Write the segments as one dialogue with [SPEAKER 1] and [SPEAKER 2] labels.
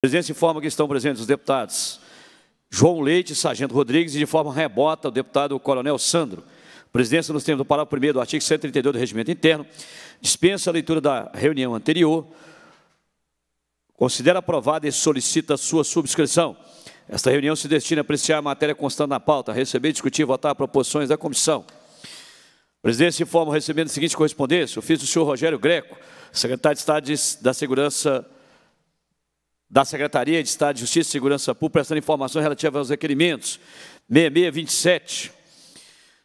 [SPEAKER 1] presidência informa que estão presentes os deputados João Leite, Sargento Rodrigues e, de forma rebota, o deputado Coronel Sandro. Presidência, nos termos do parágrafo 1 do artigo 132 do Regimento Interno, dispensa a leitura da reunião anterior, considera aprovada e solicita sua subscrição. Esta reunião se destina a apreciar a matéria constante na pauta, receber, discutir e votar proposições da comissão. Presidência informa recebendo a seguinte correspondência, ofício do senhor Rogério Greco, secretário de Estado da Segurança Pública, da Secretaria de Estado de Justiça e Segurança Pública prestando informações relativas aos requerimentos 6627,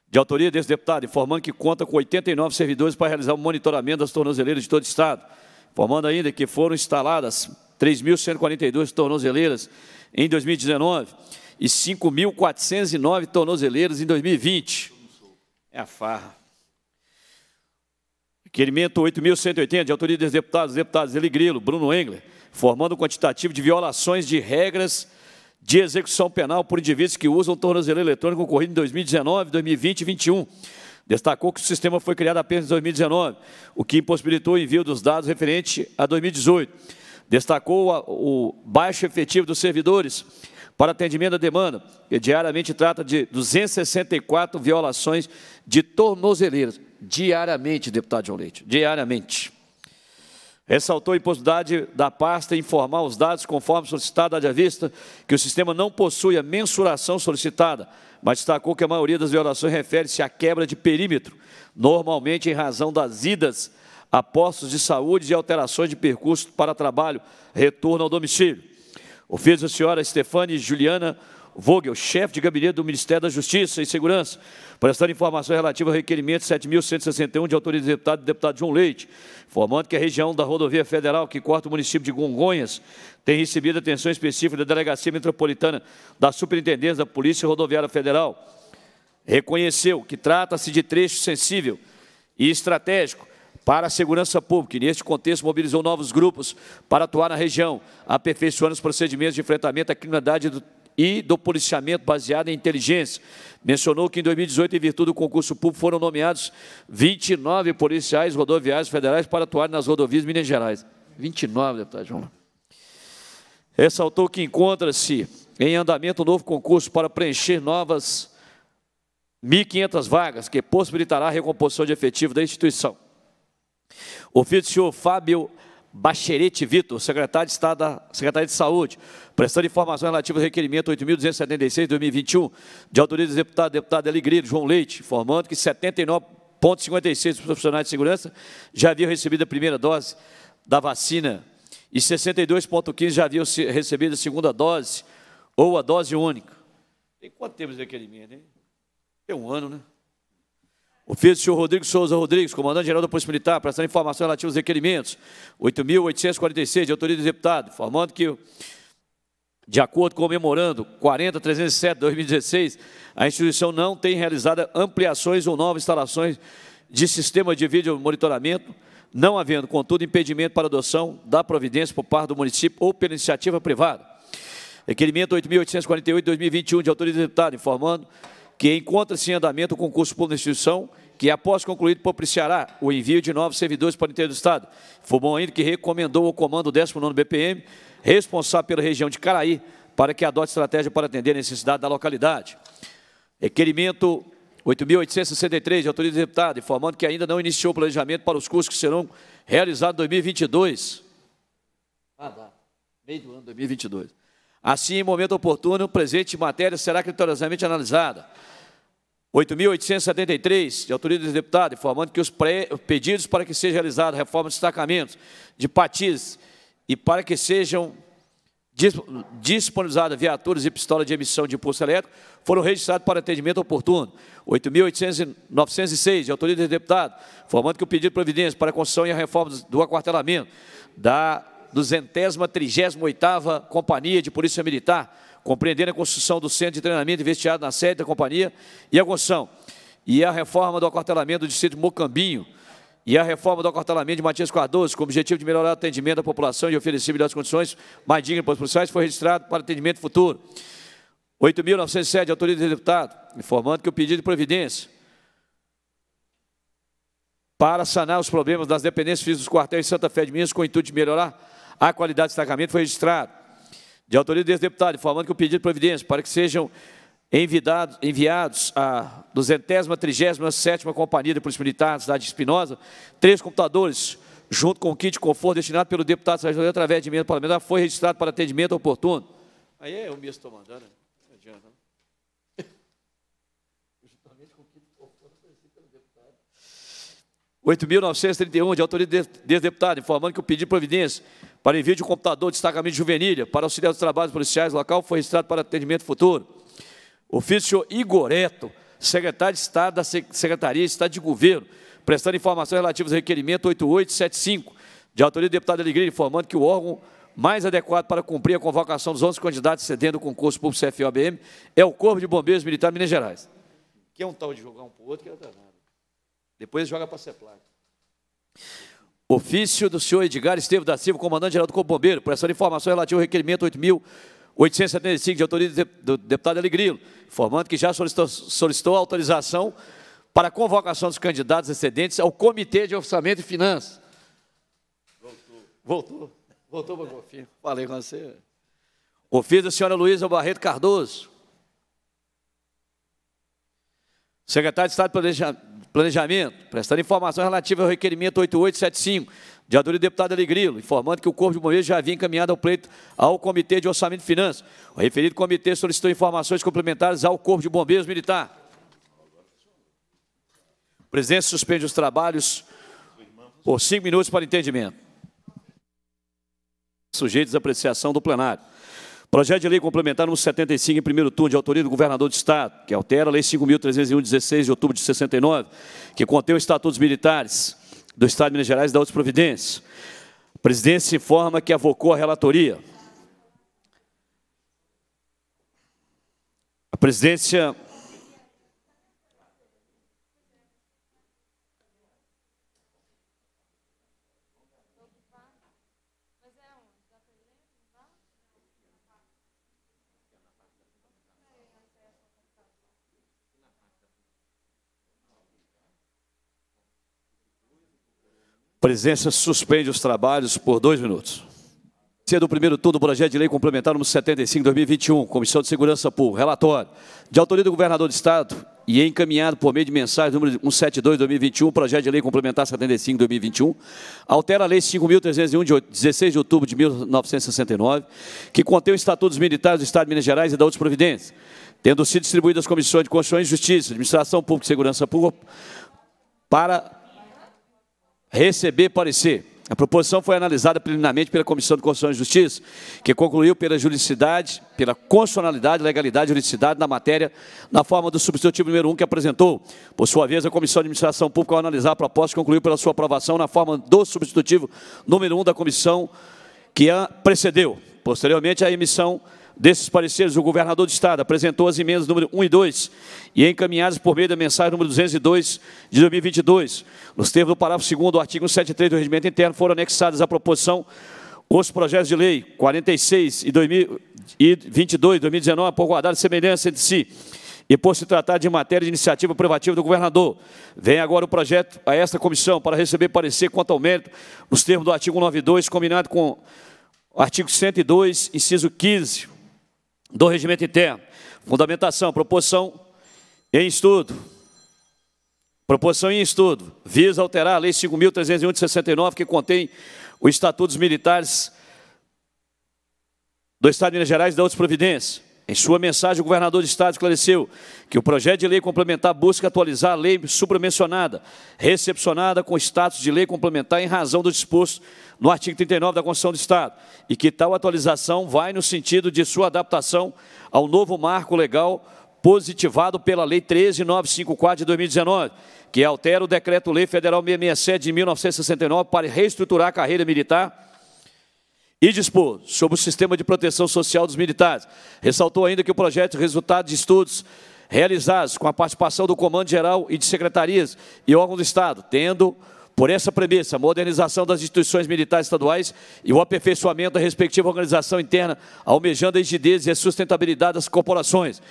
[SPEAKER 1] de autoria desse deputado, informando que conta com 89 servidores para realizar o monitoramento das tornozeleiras de todo o Estado, informando ainda que foram instaladas 3.142 tornozeleiras em 2019 e 5.409 tornozeleiras em 2020. É a farra. Requerimento 8.180, de autoria dos deputados, deputados Eli Grilo, Bruno Engler, formando um quantitativo de violações de regras de execução penal por indivíduos que usam tornozeleira eletrônica ocorrido em 2019, 2020 e 2021. Destacou que o sistema foi criado apenas em 2019, o que impossibilitou o envio dos dados referente a 2018. Destacou o baixo efetivo dos servidores para atendimento à demanda, que diariamente trata de 264 violações de tornozeleiras. Diariamente, deputado João Leite, diariamente. Ressaltou a impossibilidade da pasta informar os dados conforme solicitado à vista que o sistema não possui a mensuração solicitada, mas destacou que a maioria das violações refere-se à quebra de perímetro, normalmente em razão das idas a postos de saúde e alterações de percurso para trabalho, retorno ao domicílio. O a da senhora Stefane Juliana Vogel, chefe de gabinete do Ministério da Justiça e Segurança, prestando informação relativa ao requerimento 7.161 de autoria do deputado deputado João Leite, informando que a região da rodovia federal que corta o município de Gongonhas tem recebido atenção específica da Delegacia Metropolitana da Superintendência da Polícia Rodoviária Federal. Reconheceu que trata-se de trecho sensível e estratégico para a segurança pública. E, neste contexto, mobilizou novos grupos para atuar na região, aperfeiçoando os procedimentos de enfrentamento à criminalidade do e do policiamento baseado em inteligência. Mencionou que em 2018, em virtude do concurso público, foram nomeados 29 policiais rodoviários federais para atuar nas rodovias de Minas Gerais. 29, deputado João. Ressaltou que encontra-se em andamento um novo concurso para preencher novas 1.500 vagas, que possibilitará a recomposição de efetivo da instituição. Oficiou Fábio Bacherete Vitor, secretário de Estado da Secretaria de Saúde, prestando informações relativas ao requerimento 8.276-2021, de autoria do deputado, deputado Alegria João Leite, informando que 79,56% dos profissionais de segurança já haviam recebido a primeira dose da vacina e 62,15% já haviam recebido a segunda dose ou a dose única. Tem quanto tempo de requerimento, hein? Tem um ano, né? Ofício do senhor Rodrigo Souza Rodrigues, comandante-geral da Polícia Militar, prestando informações relativas aos requerimentos 8.846, de autoria do deputado, informando que, de acordo com o memorando 40.307-2016, a instituição não tem realizado ampliações ou novas instalações de sistema de vídeo monitoramento, não havendo, contudo, impedimento para adoção da providência por parte do município ou pela iniciativa privada. Requerimento 8.848-2021, de autoria do deputado, informando que encontra-se em andamento o concurso público da instituição, que após concluído propiciará o envio de novos servidores para o interior do Estado. Foi bom ainda que recomendou ao comando 19 BPM, responsável pela região de Caraí, para que adote estratégia para atender a necessidade da localidade. Requerimento 8.863, de autoria do deputado, informando que ainda não iniciou o planejamento para os cursos que serão realizados em 2022. Ah, dá. Meio do ano 2022. Assim, em momento oportuno, o presente matéria será criteriosamente analisada. 8.873, de autoria do deputado, informando que os pedidos para que seja realizada reforma de destacamentos de patins e para que sejam disponibilizadas viaturas e pistolas de emissão de impulso elétrico foram registrados para atendimento oportuno. 8.906, de autoria do deputado, informando que o pedido de providência para a construção e a reforma do aquartelamento da duzentésima, trigésima oitava Companhia de Polícia Militar, compreendendo a construção do centro de treinamento investiado na sede da companhia e a construção, e a reforma do acortelamento do distrito Mocambinho, e a reforma do acortelamento de Matias Cardoso, com o objetivo de melhorar o atendimento à população e oferecer melhores condições mais dignas para os policiais, foi registrado para atendimento futuro. 8.907, autoria do deputado, informando que o pedido de providência para sanar os problemas das dependências físicas dos quartéis de Santa Fé de Minas, com o intuito de melhorar a qualidade de destacamento foi registrado, de autoria desse deputado, informando que o pedido de providência para que sejam enviados, enviados à 237ª Companhia de Polícia Militar da cidade de Espinosa, três computadores, junto com o kit de conforto destinado pelo deputado Sérgio através de emenda parlamentar, foi registrado para atendimento oportuno. Aí é o mesmo estou mandando, né? não adianta. Não. Né? 8.931, de autoria desse deputado, informando que o pedido de providência para envio de computador de destacamento juvenil, para auxiliar dos trabalhos policiais local, foi registrado para atendimento futuro. Ofício Igoreto, secretário de Estado da Secretaria de Estado de Governo, prestando informações relativas ao requerimento 8875, de autoria do deputado Alegria, informando que o órgão mais adequado para cumprir a convocação dos 11 candidatos cedendo o concurso público CFOBM é o Corpo de Bombeiros Militar de Minas Gerais. Que é um tal de jogar um para o outro que é danado. Depois joga para a CEPLAC. Ofício do senhor Edgar Esteves da Silva, comandante-geral do Corpo Bombeiro, por essa informação relativa ao requerimento 8.875 de autoria do deputado Alegrilo, informando que já solicitou, solicitou autorização para a convocação dos candidatos excedentes ao Comitê de Orçamento e Finanças. Voltou. Voltou. Voltou para o Falei com você. Ofício da senhora Luísa Barreto Cardoso. Secretário de Estado Planejamento, prestando informação relativa ao requerimento 8875, de autoria do deputado Alegrilo, informando que o Corpo de Bombeiros já havia encaminhado ao pleito ao Comitê de Orçamento e Finanças. O referido comitê solicitou informações complementares ao Corpo de Bombeiros Militar. O presidente suspende os trabalhos por cinco minutos para entendimento. Sujeitos à apreciação do plenário. Projeto de Lei Complementar nº 75, em primeiro turno, de autoria do Governador do Estado, que altera a Lei 5.301, 16 de outubro de 69, que contém os estatutos Militares do Estado de Minas Gerais e da outras providências. A presidência informa que avocou a relatoria. A presidência presença suspende os trabalhos por dois minutos. Dia o primeiro turno do projeto de lei complementar número 75 2021, Comissão de Segurança Pública. Relatório. De autoria do governador do Estado e encaminhado por meio de mensagem número 172 2021, projeto de lei complementar 75 2021, altera a lei 5.301 de 16 de outubro de 1969, que contém os estatutos militares do Estado de Minas Gerais e da outras providências, tendo sido distribuídas às comissões de Constituição e Justiça, Administração Pública e Segurança Pública, para receber parecer. A proposição foi analisada preliminarmente pela Comissão de Constituição e Justiça, que concluiu pela juridicidade, pela constitucionalidade, legalidade e juridicidade na matéria, na forma do substitutivo número 1 um que apresentou. Por sua vez, a Comissão de Administração Pública, ao analisar a proposta, concluiu pela sua aprovação na forma do substitutivo número 1 um da comissão que a precedeu. Posteriormente, a emissão Desses pareceres, o governador do Estado apresentou as emendas número 1 e 2 e encaminhadas por meio da mensagem número 202 de 2022. Nos termos do parágrafo 2 do artigo 73 do Regimento Interno, foram anexadas à proposição os projetos de lei 46 e 2022, 2019, por guardar semelhança entre si e por se tratar de matéria de iniciativa privativa do governador. Vem agora o projeto a esta comissão para receber parecer quanto ao mérito nos termos do artigo 92, combinado com o artigo 102, inciso 15 do regimento interno. Fundamentação, proposição em estudo. Proposição em estudo. Visa alterar a Lei 5.301 de 69, que contém os estatutos Militares do Estado de Minas Gerais e da outras providências. Em sua mensagem, o governador do Estado esclareceu que o projeto de lei complementar busca atualizar a lei supramencionada, recepcionada com status de lei complementar em razão do disposto no artigo 39 da Constituição do Estado, e que tal atualização vai no sentido de sua adaptação ao novo marco legal positivado pela Lei 13.954 de 2019, que altera o Decreto-Lei Federal 667 de 1969 para reestruturar a carreira militar e dispor sobre o sistema de proteção social dos militares. Ressaltou ainda que o projeto resultado de estudos realizados com a participação do Comando Geral e de secretarias e órgãos do Estado, tendo por essa premissa, a modernização das instituições militares estaduais e o aperfeiçoamento da respectiva organização interna, almejando a rigidez e a sustentabilidade das corporações.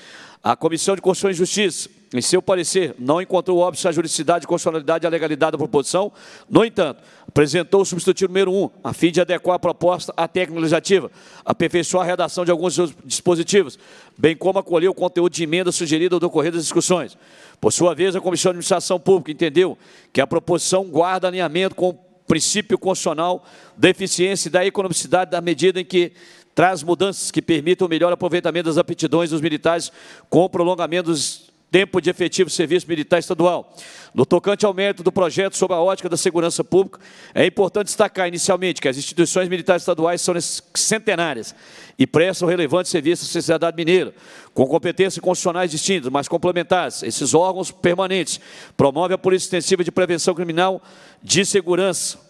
[SPEAKER 1] A Comissão de Constituição e Justiça, em seu parecer, não encontrou óbvio a juridicidade, constitucionalidade e a legalidade da proposição. No entanto, apresentou o substitutivo número 1, a fim de adequar a proposta à técnica legislativa, aperfeiçoar a redação de alguns dispositivos, bem como acolher o conteúdo de emenda sugerida ao decorrer das discussões. Por sua vez, a Comissão de Administração Pública entendeu que a proposição guarda alinhamento com o princípio constitucional da eficiência e da economicidade da medida em que traz mudanças que permitam o melhor aproveitamento das aptidões dos militares com o prolongamento dos tempo de efetivo serviço militar estadual. No tocante ao mérito do projeto sob a ótica da segurança pública, é importante destacar inicialmente que as instituições militares estaduais são centenárias e prestam relevante serviço à sociedade mineira, com competências constitucionais distintas, mas complementares. Esses órgãos permanentes promovem a polícia extensiva de prevenção criminal de segurança,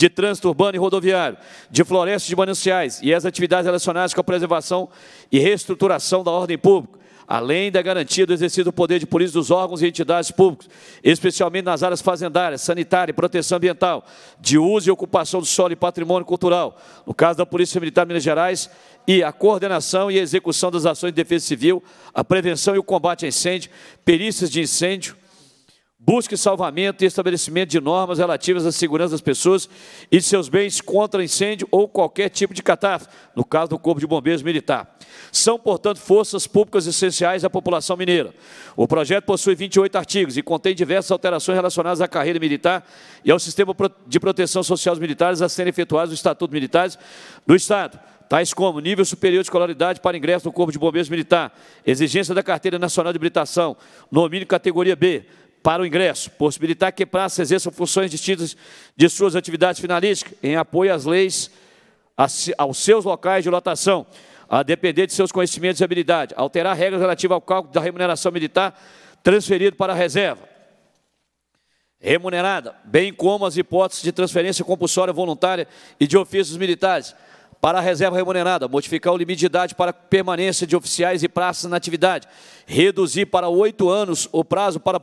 [SPEAKER 1] de trânsito urbano e rodoviário, de florestas e mananciais e as atividades relacionadas com a preservação e reestruturação da ordem pública, além da garantia do exercício do poder de polícia dos órgãos e entidades públicos, especialmente nas áreas fazendárias, sanitária e proteção ambiental, de uso e ocupação do solo e patrimônio cultural, no caso da Polícia Militar de Minas Gerais, e a coordenação e execução das ações de defesa civil, a prevenção e o combate a incêndio, perícias de incêndio, busque salvamento e estabelecimento de normas relativas à segurança das pessoas e de seus bens contra incêndio ou qualquer tipo de catástrofe, no caso do Corpo de Bombeiros Militar. São, portanto, forças públicas essenciais à população mineira. O projeto possui 28 artigos e contém diversas alterações relacionadas à carreira militar e ao sistema de proteção social dos militares a serem efetuados no Estatuto Militares do Estado tais como nível superior de escolaridade para ingresso no Corpo de Bombeiros Militar, exigência da Carteira Nacional de Habilitação, no mínimo categoria B, para o ingresso, possibilitar que praças exerçam funções distintas de suas atividades finalísticas, em apoio às leis, aos seus locais de lotação, a depender de seus conhecimentos e habilidade, alterar regras relativas ao cálculo da remuneração militar transferido para a reserva remunerada, bem como as hipóteses de transferência compulsória voluntária e de ofícios militares para a reserva remunerada, modificar o limite de idade para permanência de oficiais e praças na atividade, reduzir para oito anos o prazo para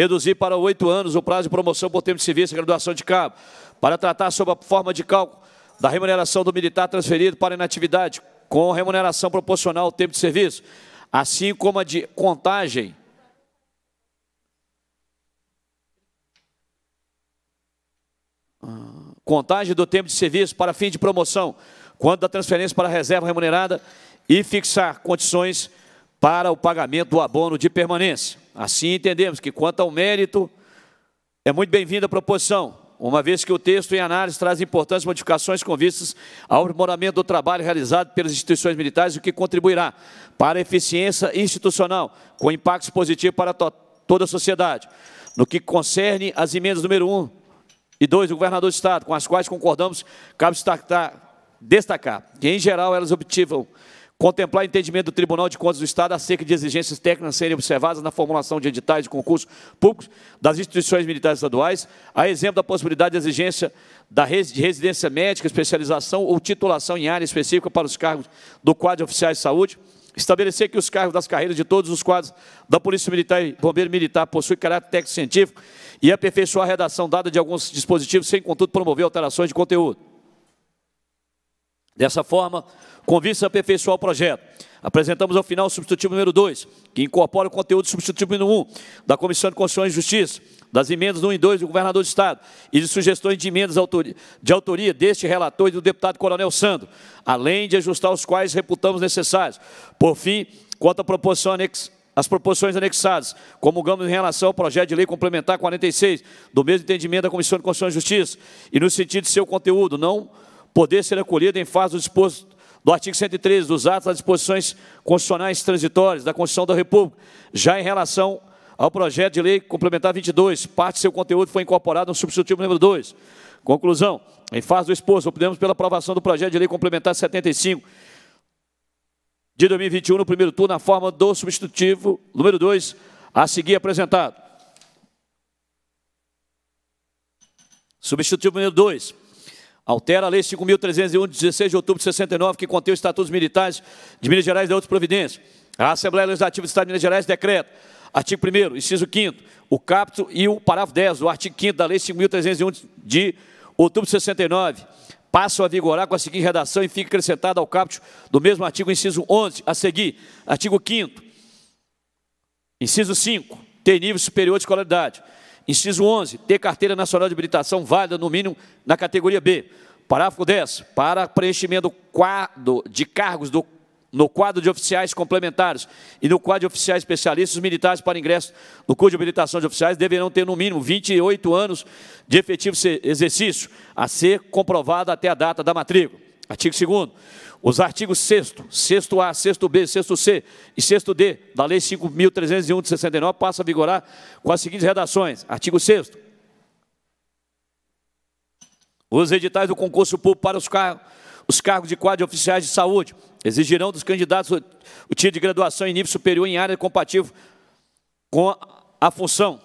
[SPEAKER 1] reduzir para oito anos o prazo de promoção por tempo de serviço e graduação de cabo, para tratar sobre a forma de cálculo da remuneração do militar transferido para inatividade, com remuneração proporcional ao tempo de serviço, assim como a de contagem contagem do tempo de serviço para fim de promoção, quando da transferência para reserva remunerada e fixar condições para o pagamento do abono de permanência. Assim entendemos que, quanto ao mérito, é muito bem-vinda a proposição, uma vez que o texto em análise traz importantes modificações com vistas ao aprimoramento do trabalho realizado pelas instituições militares, o que contribuirá para a eficiência institucional, com impactos positivos para to toda a sociedade. No que concerne às emendas número 1 e 2 do governador do Estado, com as quais concordamos, cabe destacar, destacar que, em geral, elas obtivam Contemplar entendimento do Tribunal de Contas do Estado acerca de exigências técnicas serem observadas na formulação de editais de concursos públicos das instituições militares estaduais, a exemplo da possibilidade de exigência da de residência médica, especialização ou titulação em área específica para os cargos do quadro de oficiais de saúde, estabelecer que os cargos das carreiras de todos os quadros da Polícia Militar e Bombeiro Militar possuem caráter técnico-científico e aperfeiçoar a redação dada de alguns dispositivos, sem, contudo, promover alterações de conteúdo. Dessa forma, convite a aperfeiçoar o projeto. Apresentamos ao final o substitutivo número 2, que incorpora o conteúdo do substitutivo número 1 um, da Comissão de Constituição e Justiça, das emendas 1 e 2 do Governador do Estado e de sugestões de emendas de autoria deste relator e do deputado Coronel Sandro, além de ajustar os quais reputamos necessários. Por fim, quanto à proposição as proposições anexadas, comungamos em relação ao projeto de lei complementar 46, do mesmo entendimento da Comissão de Constituição e Justiça, e no sentido de seu conteúdo, não poder ser acolhido em face do disposto do artigo 113 dos atos das disposições constitucionais transitórias da Constituição da República, já em relação ao projeto de lei complementar 22, parte de seu conteúdo foi incorporado no substitutivo número 2. Conclusão, em face do exposto, opinamos pela aprovação do projeto de lei complementar 75 de 2021 no primeiro turno na forma do substitutivo número 2 a seguir apresentado. Substitutivo número 2. Altera a Lei 5.301, de 16 de outubro de 69, que contém os estatutos militares de Minas Gerais e outras providências. A Assembleia Legislativa do Estado de Minas Gerais decreta, artigo 1 inciso 5 o capto e o parágrafo 10 do artigo 5 da Lei 5.301, de outubro de 69, passam a vigorar com a seguinte redação e fica acrescentado ao caput do mesmo artigo, inciso 11, a seguir, artigo 5 inciso 5, tem nível superior de escolaridade. Inciso 11, ter carteira nacional de habilitação válida, no mínimo, na categoria B. Parágrafo 10, para preenchimento quadro de cargos do, no quadro de oficiais complementares e no quadro de oficiais especialistas, os militares para ingresso no curso de habilitação de oficiais deverão ter, no mínimo, 28 anos de efetivo exercício, a ser comprovado até a data da matrícula. Artigo 2 os artigos 6, 6A, 6B, 6C e 6D da Lei 5.301 de 69 passam a vigorar com as seguintes redações. Artigo 6 Os editais do concurso público para os cargos, os cargos de quadro de oficiais de saúde exigirão dos candidatos o título de graduação em nível superior em área compatível com a função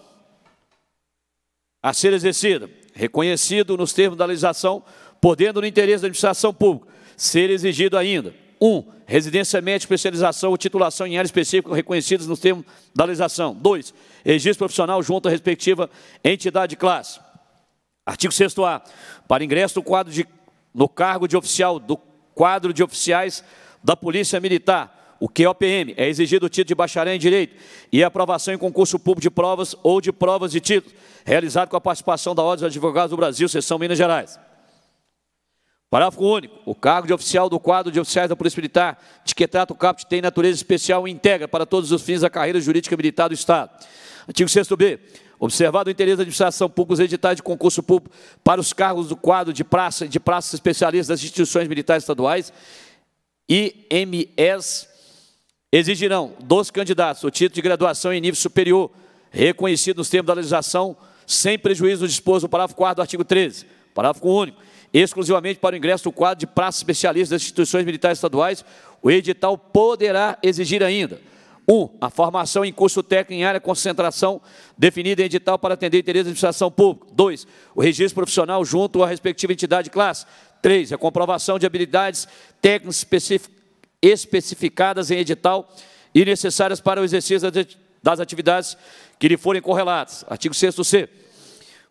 [SPEAKER 1] a ser exercida, reconhecido nos termos da legislação, podendo, no interesse da administração pública, ser exigido ainda. 1. Um, residência, média, especialização ou titulação em área específica reconhecidas no termo da legislação. 2. Registro profissional junto à respectiva entidade de classe. Artigo 6º-A. Para ingresso no, quadro de, no cargo de oficial do quadro de oficiais da Polícia Militar, o QOPM, é exigido o título de bacharel em Direito e aprovação em concurso público de provas ou de provas de título, realizado com a participação da Ordem dos Advogados do Brasil, Seção Minas Gerais. Parágrafo único. O cargo de oficial do quadro de oficiais da Polícia Militar, de que trata o caput, tem natureza especial e integra para todos os fins a carreira jurídica militar do Estado. Artigo 6 b Observado o interesse da administração pública, os editais de concurso público para os cargos do quadro de praça e de praças especialistas das instituições militares estaduais, IMS, exigirão dos candidatos o título de graduação em nível superior, reconhecido nos termos da legislação, sem prejuízo do disposto no parágrafo 4 do artigo 13. Parágrafo único exclusivamente para o ingresso do quadro de praça especialista das instituições militares estaduais, o edital poderá exigir ainda 1. Um, a formação em curso técnico em área de concentração definida em edital para atender interesse da administração pública. 2. O registro profissional junto à respectiva entidade de classe. 3. A comprovação de habilidades técnicas especificadas em edital e necessárias para o exercício das atividades que lhe forem correlatas. Artigo 6 C.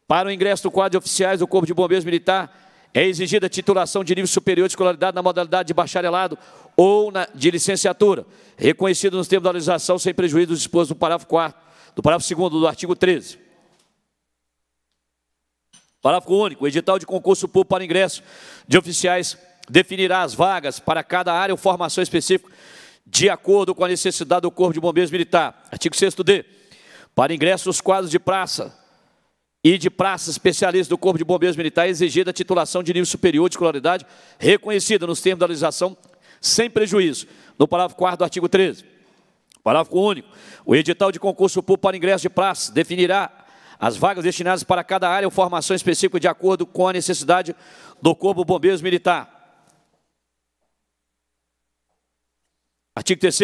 [SPEAKER 1] Para o ingresso do quadro de oficiais do Corpo de Bombeiros Militar, é exigida a titulação de nível superior de escolaridade na modalidade de bacharelado ou na, de licenciatura, reconhecido nos termos da legislação sem prejuízo disposto no parágrafo 4 do parágrafo 2 do artigo 13. Parágrafo único. O edital de concurso público para ingresso de oficiais definirá as vagas para cada área ou formação específica de acordo com a necessidade do Corpo de Bombeiros Militar. Artigo 6 D. Para ingresso nos quadros de praça, e de praça especialista do Corpo de Bombeiros Militar exigida a titulação de nível superior de escolaridade reconhecida nos termos da legislação, sem prejuízo, no parágrafo 4 do artigo 13. Parágrafo único. O edital de concurso público para ingresso de praça definirá as vagas destinadas para cada área ou formação específica de acordo com a necessidade do Corpo Bombeiros Militar. Artigo 3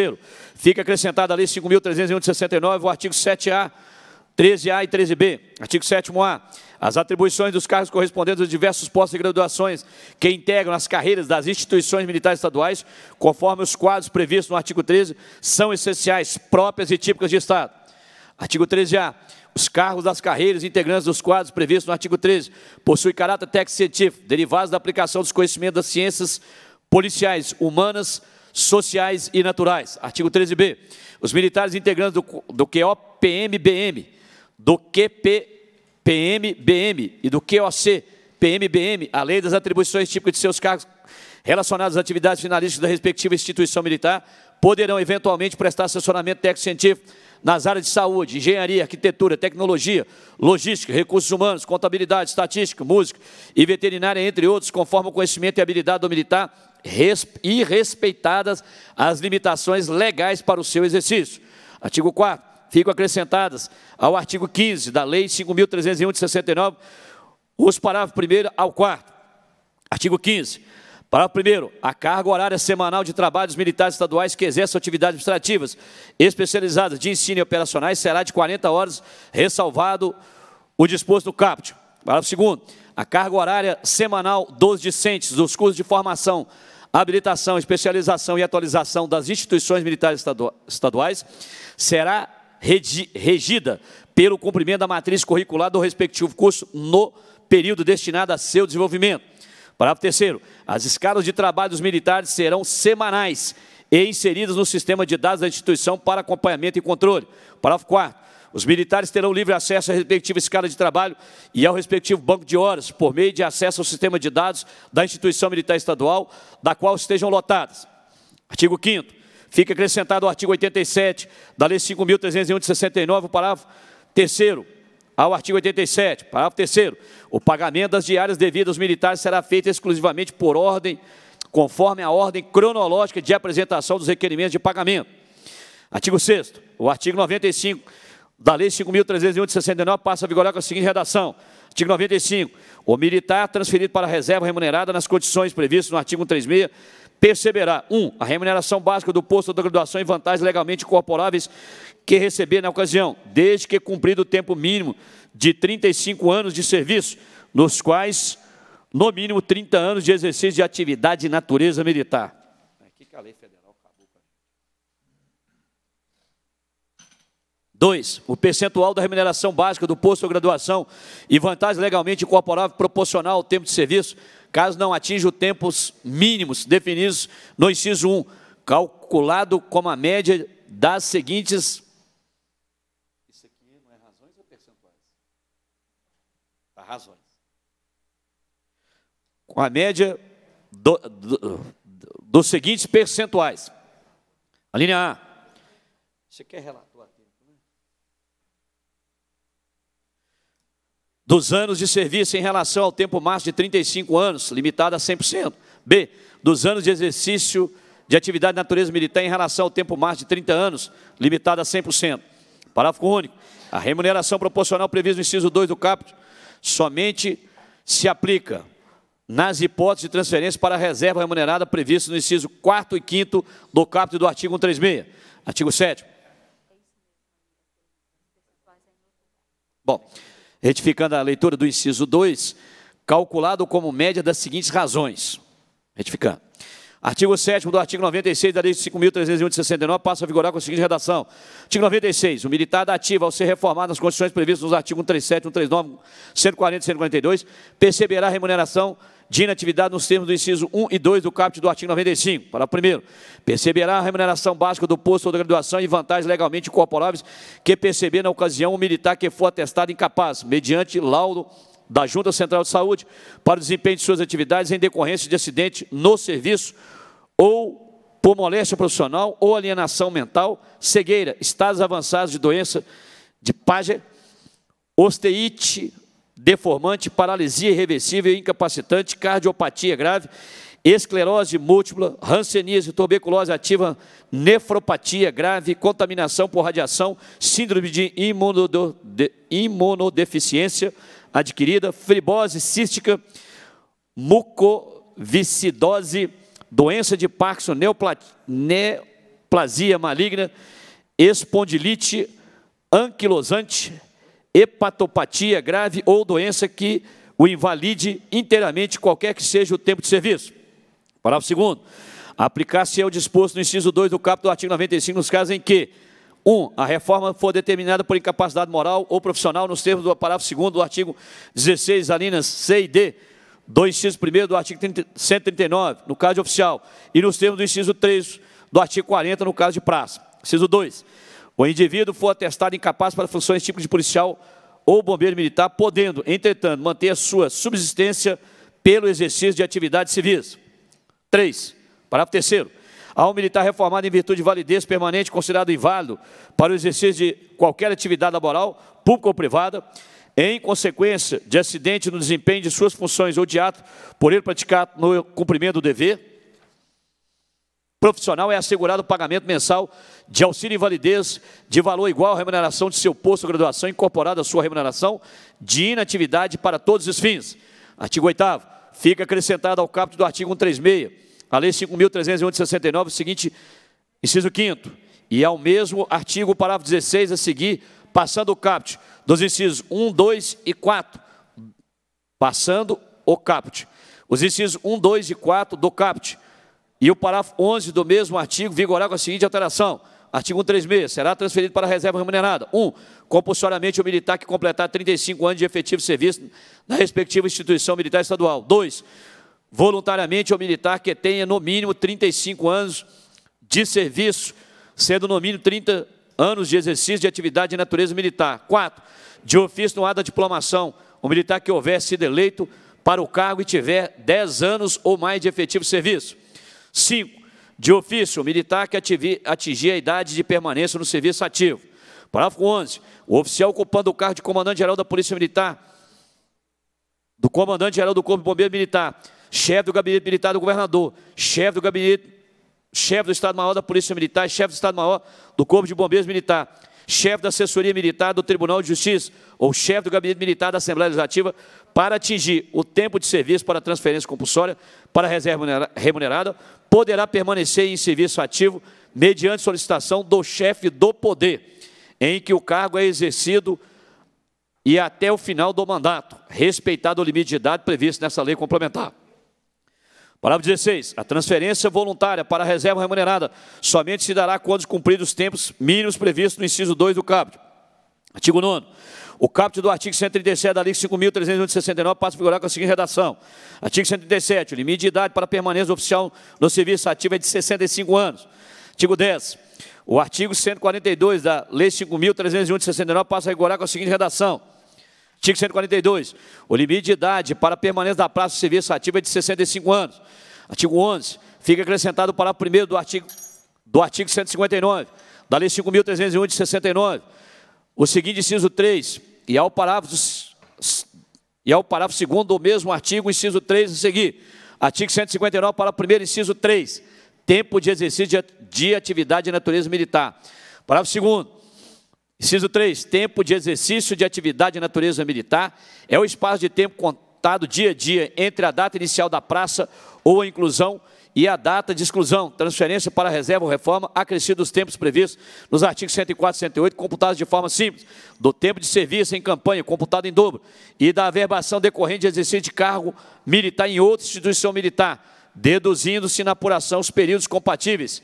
[SPEAKER 1] Fica acrescentada a Lei 5.301 de 69, o artigo 7A 13A e 13B. Artigo 7A. As atribuições dos cargos correspondentes aos diversos postos e graduações que integram as carreiras das instituições militares estaduais, conforme os quadros previstos no artigo 13, são essenciais, próprias e típicas de Estado. Artigo 13A. Os cargos das carreiras integrantes dos quadros previstos no artigo 13 possuem caráter técnico-científico, derivados da aplicação dos conhecimentos das ciências policiais, humanas, sociais e naturais. Artigo 13b. Os militares integrantes do, do QOPMBM do QPPMBM e do QOC, PMBM, além das atribuições típicas de seus cargos relacionados às atividades finalísticas da respectiva instituição militar, poderão eventualmente prestar assessoramento técnico-científico nas áreas de saúde, engenharia, arquitetura, tecnologia, logística, recursos humanos, contabilidade, estatística, música e veterinária, entre outros, conforme o conhecimento e habilidade do militar e respeitadas as limitações legais para o seu exercício. Artigo 4 ficam acrescentadas ao artigo 15 da Lei 5.301 de 69, os parágrafos 1 ao 4. Artigo 15. Parágrafo 1. A carga horária semanal de trabalhos militares estaduais que exercem atividades administrativas especializadas de ensino e operacionais será de 40 horas, ressalvado o disposto do caput. Parágrafo 2. A carga horária semanal dos discentes dos cursos de formação, habilitação, especialização e atualização das instituições militares estaduais será regida pelo cumprimento da matriz curricular do respectivo curso no período destinado a seu desenvolvimento. Parágrafo terceiro, as escalas de trabalho dos militares serão semanais e inseridas no sistema de dados da instituição para acompanhamento e controle. Parágrafo quarto, os militares terão livre acesso à respectiva escala de trabalho e ao respectivo banco de horas, por meio de acesso ao sistema de dados da instituição militar estadual, da qual estejam lotadas. Artigo 5 Fica acrescentado o artigo 87 da Lei 5.301 de 69, parágrafo 3 ao artigo 87, parágrafo 3 o pagamento das diárias devidas aos militares será feito exclusivamente por ordem, conforme a ordem cronológica de apresentação dos requerimentos de pagamento. Artigo 6 o artigo 95 da Lei 5.301 de 69 passa a vigorar com a seguinte redação. Artigo 95. O militar transferido para a reserva remunerada nas condições previstas no artigo 136 perceberá: 1. Um, a remuneração básica do posto da graduação e vantagens legalmente incorporáveis que receber na ocasião, desde que cumprido o tempo mínimo de 35 anos de serviço, nos quais, no mínimo, 30 anos de exercício de atividade de natureza militar. Aqui é, que a lei federal acabou. 2. O percentual da remuneração básica do posto de graduação e vantagens legalmente incorporáveis proporcional ao tempo de serviço caso não atinja os tempos mínimos definidos no inciso 1, calculado como a média das seguintes. Isso aqui não é razões ou percentuais? Tá razões. Com a média do, do, do, dos seguintes percentuais. A linha A. Você quer relatar? dos anos de serviço em relação ao tempo máximo de 35 anos, limitado a 100%. B, dos anos de exercício de atividade de natureza militar em relação ao tempo máximo de 30 anos, limitado a 100%. Parágrafo único. A remuneração proporcional prevista no inciso 2 do caput somente se aplica nas hipóteses de transferência para a reserva remunerada prevista no inciso 4 e 5 do caput do artigo 136. Artigo 7 Bom, retificando a leitura do inciso 2, calculado como média das seguintes razões. Retificando. Artigo 7 do artigo 96 da Lei 5.301 de 69 passa a vigorar com a seguinte redação. Artigo 96. O militar da ativa, ao ser reformado nas condições previstas nos artigos 137, 139, 140 e 142, perceberá remuneração de inatividade nos termos do inciso 1 e 2 do caput do artigo 95. Para o primeiro, perceberá a remuneração básica do posto da graduação e vantagens legalmente incorporáveis que perceber na ocasião o militar que for atestado incapaz, mediante laudo da Junta Central de Saúde, para o desempenho de suas atividades em decorrência de acidente no serviço ou por moléstia profissional ou alienação mental, cegueira, estados avançados de doença de Pager, osteite deformante, paralisia irreversível, incapacitante, cardiopatia grave, esclerose múltipla, ranceníase, tuberculose ativa, nefropatia grave, contaminação por radiação, síndrome de imunodeficiência adquirida, fibrose cística, mucoviscidose, doença de Parkinson, neoplasia maligna, espondilite anquilosante, hepatopatia grave ou doença que o invalide inteiramente, qualquer que seja o tempo de serviço. Parágrafo segundo. Aplicar-se ao é disposto no inciso 2 do caput do artigo 95 nos casos em que 1. Um, a reforma for determinada por incapacidade moral ou profissional nos termos do parágrafo 2 do artigo 16, alíneas C e D do inciso 1 do artigo 139, no caso de oficial, e nos termos do inciso 3 do artigo 40, no caso de praça. Inciso 2. O indivíduo for atestado incapaz para funções tipo de policial ou bombeiro militar, podendo, entretanto, manter a sua subsistência pelo exercício de atividades civis. 3. Parágrafo 3 um militar reformado em virtude de validez permanente considerado inválido para o exercício de qualquer atividade laboral, pública ou privada, em consequência de acidente no desempenho de suas funções ou de ato por ele praticado no cumprimento do dever, profissional é assegurado o pagamento mensal de auxílio invalidez de valor igual à remuneração de seu posto de graduação incorporado à sua remuneração de inatividade para todos os fins. Artigo 8 Fica acrescentado ao caput do artigo 136, a Lei 5.301 de 69, o seguinte, inciso 5 e ao mesmo artigo, parágrafo 16 a seguir, passando o caput dos incisos 1, 2 e 4, passando o caput. Os incisos 1, 2 e 4 do caput e o parágrafo 11 do mesmo artigo vigorar com a seguinte alteração. Artigo 136. Será transferido para a reserva remunerada. 1. Um, compulsoriamente o militar que completar 35 anos de efetivo serviço na respectiva instituição militar estadual. 2. Voluntariamente o militar que tenha no mínimo 35 anos de serviço, sendo no mínimo 30 anos de exercício de atividade de natureza militar. 4. De ofício no ar da diplomação, o militar que houver sido eleito para o cargo e tiver 10 anos ou mais de efetivo serviço. Cinco, de ofício, o militar que atingir a idade de permanência no serviço ativo. Parágrafo 11. O oficial ocupando o cargo de comandante-geral da Polícia Militar, do comandante-geral do Corpo de Bombeiro Militar, chefe do gabinete militar do governador, chefe do gabinete, chefe do Estado-Maior da Polícia Militar, chefe do Estado-Maior do Corpo de Bombeiros Militar, chefe da assessoria militar do Tribunal de Justiça ou chefe do gabinete militar da Assembleia Legislativa para atingir o tempo de serviço para transferência compulsória para reserva remunerada, poderá permanecer em serviço ativo mediante solicitação do chefe do poder, em que o cargo é exercido e até o final do mandato, respeitado o limite de idade previsto nessa lei complementar. Parágrafo 16. A transferência voluntária para a reserva remunerada somente se dará quando cumpridos os tempos mínimos previstos no inciso 2 do caput. Artigo 9. O caput do artigo 137 da Lei 5.369 passa a figurar com a seguinte redação. Artigo 137. O limite de idade para permanência oficial no serviço ativo é de 65 anos. Artigo 10. O artigo 142 da Lei 5.301 de 69 passa a figurar com a seguinte redação. Artigo 142. O limite de idade para permanência da praça de serviço ativa é de 65 anos. Artigo 11. Fica acrescentado o parágrafo 1 do artigo, do artigo 159, da Lei 5.301 de 69. O seguinte, inciso 3, e ao parágrafo, e ao parágrafo 2 do mesmo artigo, inciso 3 a seguir. Artigo 159, parágrafo 1, inciso 3. Tempo de exercício de atividade de natureza militar. Parágrafo 2. Inciso 3, tempo de exercício de atividade de natureza militar é o espaço de tempo contado dia a dia entre a data inicial da praça ou a inclusão e a data de exclusão, transferência para reserva ou reforma, acrescido os tempos previstos nos artigos 104 e 108, computados de forma simples, do tempo de serviço em campanha, computado em dobro, e da averbação decorrente de exercício de cargo militar em outra instituição militar, deduzindo-se na apuração os períodos compatíveis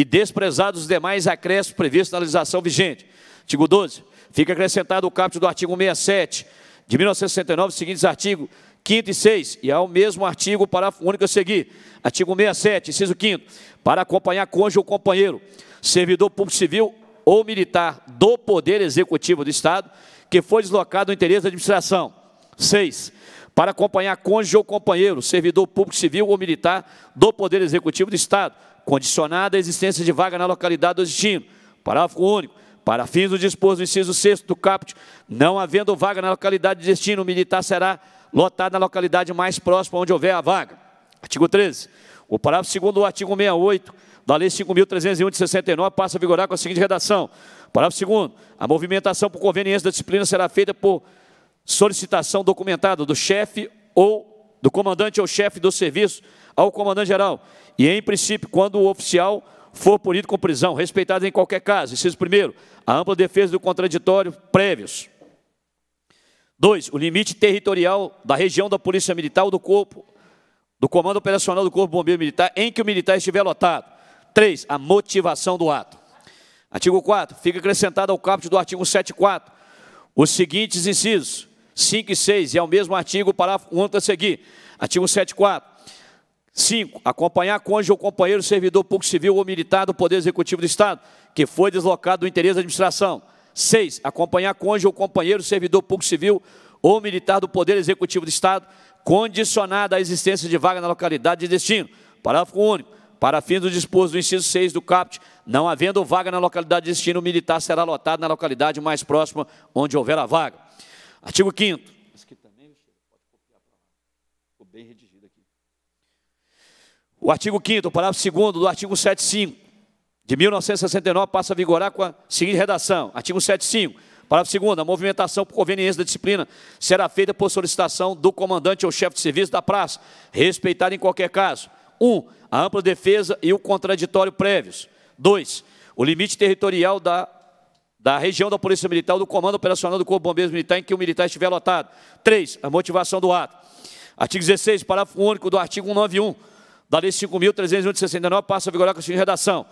[SPEAKER 1] e desprezados os demais acréscimos previstos na legislação vigente. Artigo 12. Fica acrescentado o capítulo do artigo 67 de 1969, seguintes artigos 5 e 6, e ao é mesmo artigo, parágrafo único a seguir. Artigo 67, inciso 5 para acompanhar cônjuge ou companheiro, servidor público civil ou militar do Poder Executivo do Estado, que foi deslocado no interesse da administração. 6. Para acompanhar cônjuge ou companheiro, servidor público civil ou militar do Poder Executivo do Estado, condicionada a existência de vaga na localidade do destino. Parágrafo único. Para fins do disposto no inciso 6 do caput, não havendo vaga na localidade de destino, o militar será lotado na localidade mais próxima onde houver a vaga. Artigo 13. O parágrafo 2 do artigo 68 da Lei 5.301 de 69 passa a vigorar com a seguinte redação. Parágrafo 2 A movimentação por conveniência da disciplina será feita por solicitação documentada do chefe ou do comandante ou chefe do serviço ao comandante-geral. E, em princípio, quando o oficial for punido com prisão, respeitado em qualquer caso. Inciso primeiro, a ampla defesa do contraditório prévios. Dois, o limite territorial da região da Polícia Militar ou do Corpo, do Comando Operacional do Corpo Bombeiro Militar, em que o militar estiver lotado. Três, a motivação do ato. Artigo 4 fica acrescentado ao caput do artigo 74 os seguintes incisos 5 e 6 e ao mesmo artigo, parágrafo 1 a seguir. Artigo 74 5. Acompanhar cônjuge ou companheiro, servidor público civil ou militar do Poder Executivo do Estado, que foi deslocado do interesse da administração. 6. Acompanhar cônjuge ou companheiro, servidor público civil ou militar do Poder Executivo do Estado, condicionada à existência de vaga na localidade de destino. Parágrafo único. Para fins do disposto do inciso 6 do CAPT, não havendo vaga na localidade de destino, o militar será lotado na localidade mais próxima onde houver a vaga. Artigo 5 Esse aqui também, pode copiar para lá. Ficou bem redigido. O artigo 5 parágrafo 2 do artigo 75 de 1969 passa a vigorar com a seguinte redação: artigo 75 Parágrafo 2 a movimentação por conveniência da disciplina será feita por solicitação do comandante ou chefe de serviço da praça, respeitada em qualquer caso. 1. Um, a ampla defesa e o contraditório prévios. 2. O limite territorial da, da região da Polícia Militar ou do Comando Operacional do Corpo de Bombeiros Militar em que o militar estiver lotado. 3. A motivação do ato. Artigo 16, parágrafo único do artigo 191 da Lei 5.369 passa a vigorar com o seguinte redação.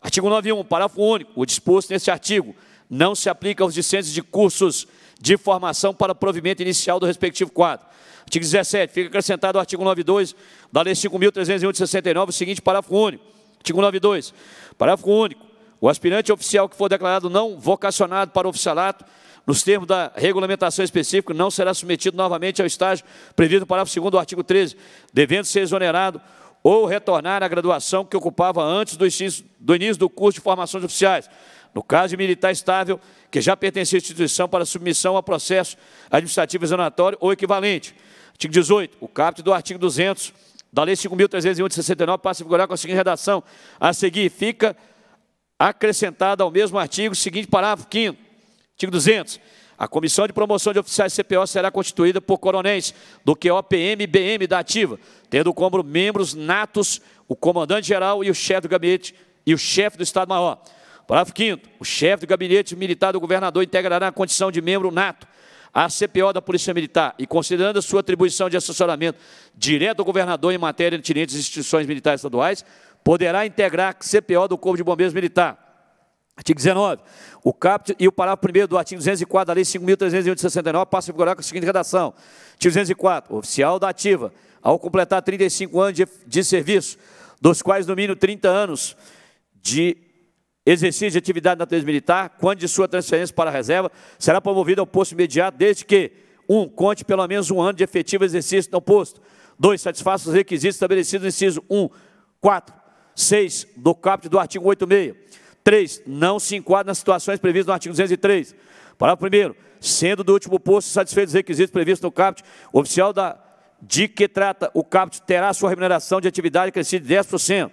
[SPEAKER 1] Artigo 91, parágrafo único. O disposto neste artigo não se aplica aos discentes de cursos de formação para provimento inicial do respectivo quadro. Artigo 17. Fica acrescentado ao artigo 92 da Lei 5.301 69 o seguinte parágrafo único. Artigo 92. Parágrafo único. O aspirante oficial que for declarado não vocacionado para o oficialato, nos termos da regulamentação específica, não será submetido novamente ao estágio previsto no parágrafo 2 do artigo 13, devendo ser exonerado ou retornar à graduação que ocupava antes do início, do início do curso de formações oficiais, no caso de militar estável que já pertencia à instituição para submissão a processo administrativo exonatório ou equivalente. Artigo 18. O caput do artigo 200 da Lei 5.301 de 69 passa a figurar com a seguinte redação. A seguir, fica acrescentada ao mesmo artigo o seguinte parágrafo 5 artigo 200. A comissão de promoção de oficiais CPO será constituída por coronéis do QOPM e BM da ativa, tendo como membros natos o comandante-geral e o chefe do gabinete e o chefe do Estado-Maior. Parágrafo 5 o chefe do gabinete militar do governador integrará a condição de membro nato à CPO da Polícia Militar e considerando a sua atribuição de assessoramento direto ao governador em matéria de tirentes e instituições militares estaduais, poderá integrar a CPO do Corpo de Bombeiros Militar. Artigo 19. O caput e o parágrafo 1 do artigo 204 da Lei 5.308 passa a figurar com a seguinte redação. Artigo 204. oficial da ativa, ao completar 35 anos de, de serviço, dos quais no mínimo 30 anos de exercício de atividade na natureza militar, quando de sua transferência para a reserva, será promovido ao posto imediato, desde que 1. Um, conte pelo menos um ano de efetivo exercício no posto. 2. Satisfaça os requisitos estabelecidos no inciso 1, 4, 6 do caput do artigo 86. 3. Não se enquadra nas situações previstas no artigo 203. Parágrafo 1. Sendo do último posto satisfeitos os requisitos previstos no caput, o oficial da, de que trata o caput terá sua remuneração de atividade crescida de 10%.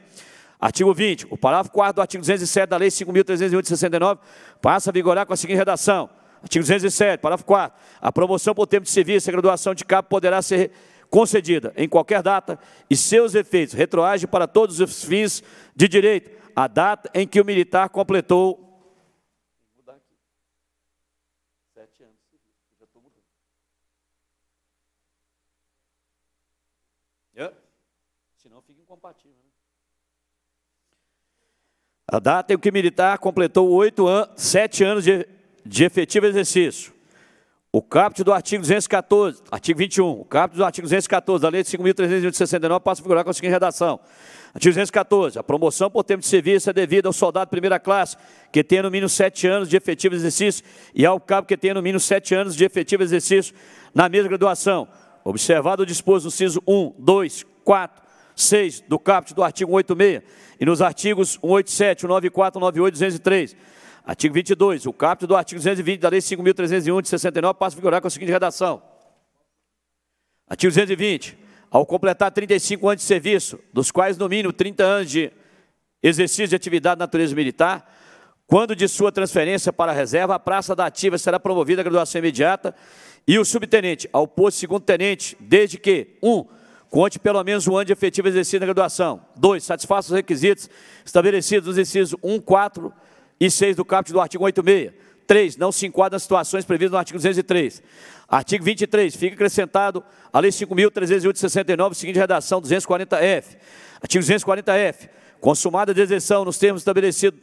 [SPEAKER 1] Artigo 20. O parágrafo 4 do artigo 207 da Lei 5.308 de 69 passa a vigorar com a seguinte redação. Artigo 207, parágrafo 4. A promoção por tempo de serviço e graduação de CAPT poderá ser concedida em qualquer data e seus efeitos retroagem para todos os fins de direito a data em que o militar completou. Mudar aqui. Sete anos. Senão fica incompatível. Né? A data em que o militar completou oito anos, sete anos de, de efetivo exercício. O caput do artigo 214, artigo 21, o caput do artigo 214 da Lei de 5.369 passa a figurar com a seguinte redação. Artigo 214. A promoção por tempo de serviço é devida ao soldado de primeira classe que tenha no mínimo sete anos de efetivo exercício e ao cabo que tenha no mínimo sete anos de efetivo exercício na mesma graduação. Observado o disposto no CISO 1, 2, 4, 6 do caput do artigo 186 e nos artigos 187, 194, 198 203 Artigo 22. O capto do artigo 220 da Lei 5.301 de 69 passa a vigorar com a seguinte redação. Artigo 220. Ao completar 35 anos de serviço, dos quais no mínimo 30 anos de exercício de atividade de natureza militar, quando de sua transferência para a reserva, a praça da ativa será promovida a graduação imediata e o subtenente ao posto segundo tenente, desde que 1. Um, conte pelo menos um ano de efetivo exercício na graduação. 2. Satisfaça os requisitos estabelecidos nos incisos 1, 4 e 6 do caput do artigo 86. 3. Não se enquadra nas situações previstas no artigo 203. Artigo 23. Fica acrescentado à Lei 5.308 de 69, seguinte redação, 240F. Artigo 240F. Consumada a deserção nos termos estabelecidos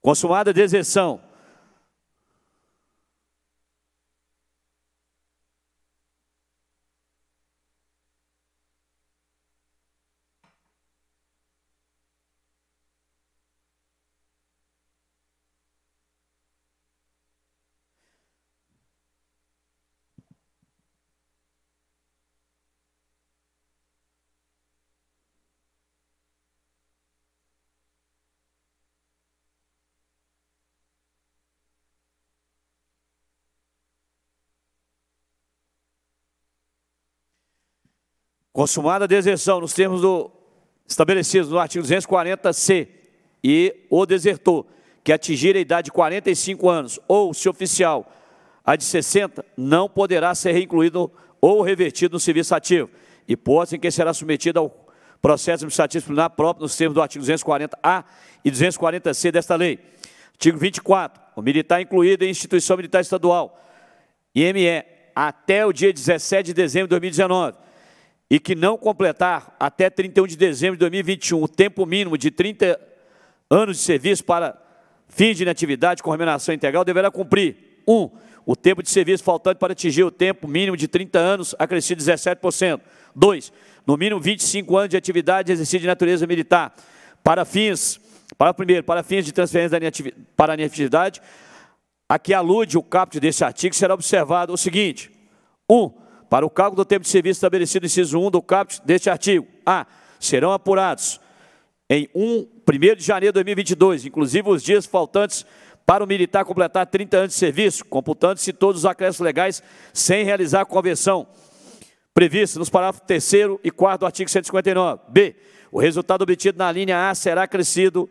[SPEAKER 1] Consumada a deserção Consumada a deserção nos termos do estabelecidos no artigo 240-C e o desertor que atingir a idade de 45 anos ou se oficial a de 60 não poderá ser reincluído ou revertido no serviço ativo, hipótese em que será submetido ao processo administrativo disciplinar próprio nos termos do artigo 240-A e 240-C desta lei. Artigo 24. O militar incluído em instituição militar estadual, IME, até o dia 17 de dezembro de 2019, e que não completar até 31 de dezembro de 2021 o tempo mínimo de 30 anos de serviço para fins de inatividade com remuneração integral, deverá cumprir 1. Um, o tempo de serviço faltante para atingir o tempo mínimo de 30 anos, acrescido 17%. 2. No mínimo 25 anos de atividade exercida exercício de natureza militar, para fins, para primeiro, para fins de transferência para a inatividade, a que alude o caput deste artigo, será observado o seguinte: 1. Um, para o cálculo do tempo de serviço estabelecido no inciso 1 do caput deste artigo, a. Serão apurados em 1 1 de janeiro de 2022, inclusive os dias faltantes para o militar completar 30 anos de serviço, computando-se todos os acréscimos legais sem realizar a convenção prevista nos parágrafos 3 e 4 do artigo 159. B. O resultado obtido na linha A será acrescido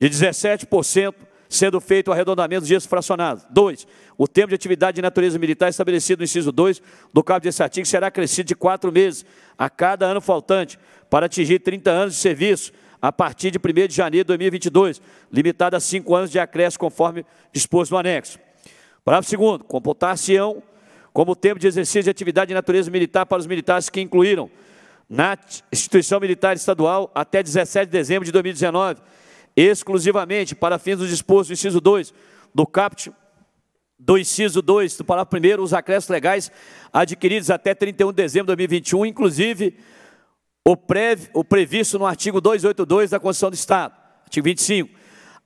[SPEAKER 1] de 17% sendo feito o arredondamento dos dias fracionados. 2. O tempo de atividade de natureza militar estabelecido no inciso 2 do cabo desse artigo será acrescido de quatro meses a cada ano faltante para atingir 30 anos de serviço a partir de 1 de janeiro de 2022, limitado a cinco anos de acréscimo conforme disposto no anexo. Parágrafo 2 Computar-se-ão como tempo de exercício de atividade de natureza militar para os militares que incluíram na instituição militar estadual até 17 de dezembro de 2019 exclusivamente para fins do disposto do inciso 2 do caput do inciso 2 do parágrafo 1 os acréscimos legais adquiridos até 31 de dezembro de 2021, inclusive o, prev, o previsto no artigo 282 da Constituição do Estado, artigo 25,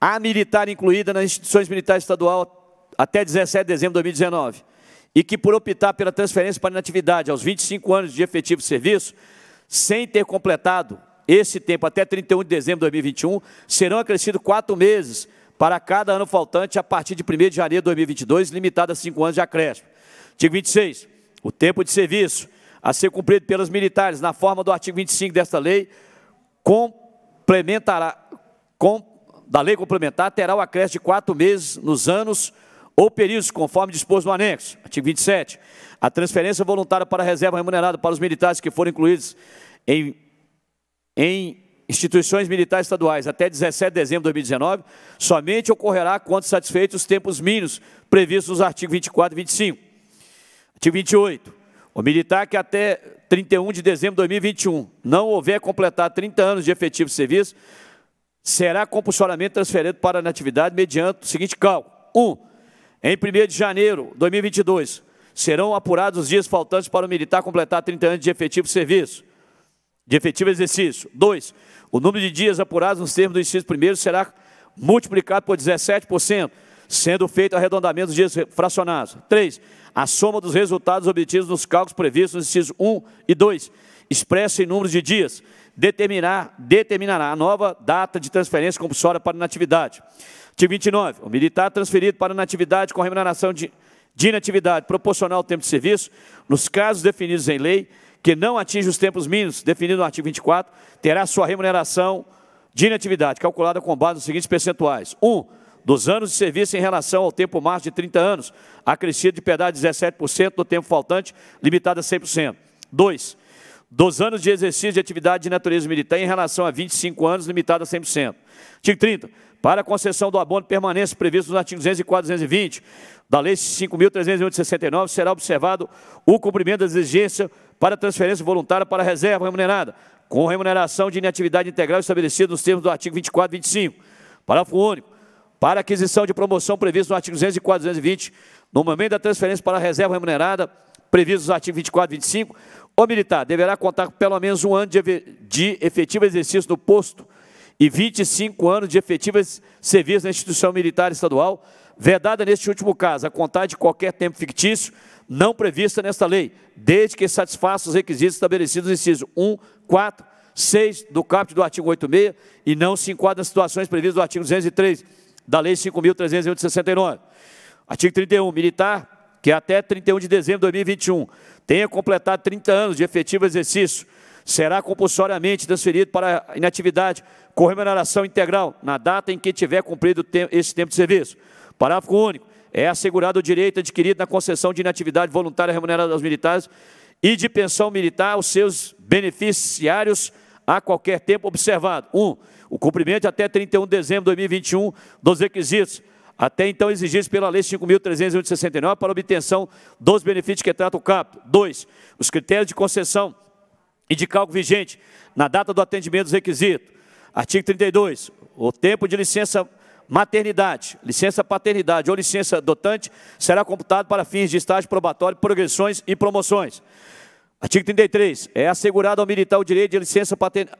[SPEAKER 1] a militar incluída nas instituições militares estadual até 17 de dezembro de 2019, e que por optar pela transferência para inatividade aos 25 anos de efetivo serviço, sem ter completado esse tempo, até 31 de dezembro de 2021, serão acrescidos quatro meses para cada ano faltante a partir de 1 de janeiro de 2022, limitado a cinco anos de acréscimo. Artigo 26. O tempo de serviço a ser cumprido pelos militares na forma do artigo 25 desta lei complementará, com, da lei complementar terá o acréscimo de quatro meses nos anos ou períodos, conforme disposto no anexo. Artigo 27. A transferência voluntária para a reserva remunerada para os militares que foram incluídos em em instituições militares estaduais até 17 de dezembro de 2019 somente ocorrerá quando satisfeitos os tempos mínimos previstos nos artigos 24 e 25. Artigo 28. O militar que até 31 de dezembro de 2021 não houver completado 30 anos de efetivo serviço será compulsoriamente transferido para a natividade mediante o seguinte cálculo. 1. Um, em 1 de janeiro de 2022 serão apurados os dias faltantes para o militar completar 30 anos de efetivo serviço de efetivo exercício. 2. O número de dias apurados nos termos do inciso primeiro será multiplicado por 17%, sendo feito arredondamento dos dias fracionados. 3. A soma dos resultados obtidos nos cálculos previstos nos incisos 1 e 2, expressa em números de dias, determinar, determinará a nova data de transferência compulsória para inatividade. Artigo 29. O militar transferido para inatividade com remuneração de, de inatividade proporcional ao tempo de serviço, nos casos definidos em lei, que não atinge os tempos mínimos definidos no artigo 24, terá sua remuneração de inatividade, calculada com base nos seguintes percentuais. 1. Um, dos anos de serviço em relação ao tempo máximo de 30 anos, acrescido de de 17%, do tempo faltante, limitado a 100%. 2. Dos anos de exercício de atividade de natureza militar em relação a 25 anos, limitado a 100%. Artigo 30 para a concessão do abono permanente previsto nos artigos 204 e 420 da Lei 5.369 será observado o cumprimento das exigências para transferência voluntária para reserva remunerada, com remuneração de inatividade integral estabelecida nos termos do artigo 24 e 25. Parágrafo único. Para aquisição de promoção previsto no artigo 204 e 220, no momento da transferência para reserva remunerada, previsto nos artigos 24 e 25, o militar deverá contar com pelo menos um ano de efetivo exercício do posto e 25 anos de efetivas serviços na instituição militar estadual, vedada neste último caso a contar de qualquer tempo fictício não prevista nesta lei, desde que satisfaça os requisitos estabelecidos no inciso 1, 4, 6 do caput do artigo 86 e não se enquadra nas situações previstas no artigo 203 da Lei 5.301 de 69. Artigo 31, militar, que até 31 de dezembro de 2021 tenha completado 30 anos de efetivo exercício será compulsoriamente transferido para inatividade com remuneração integral na data em que tiver cumprido esse tempo de serviço. Parágrafo único. É assegurado o direito adquirido na concessão de inatividade voluntária remunerada aos militares e de pensão militar aos seus beneficiários a qualquer tempo observado. 1. Um, o cumprimento até 31 de dezembro de 2021 dos requisitos até então exigidos pela Lei 5.369 para obtenção dos benefícios que trata o CAP. 2. Os critérios de concessão e de cálculo vigente na data do atendimento dos requisitos. Artigo 32. O tempo de licença maternidade, licença paternidade ou licença dotante será computado para fins de estágio probatório, progressões e promoções. Artigo 33. É assegurado ao militar o direito de licença,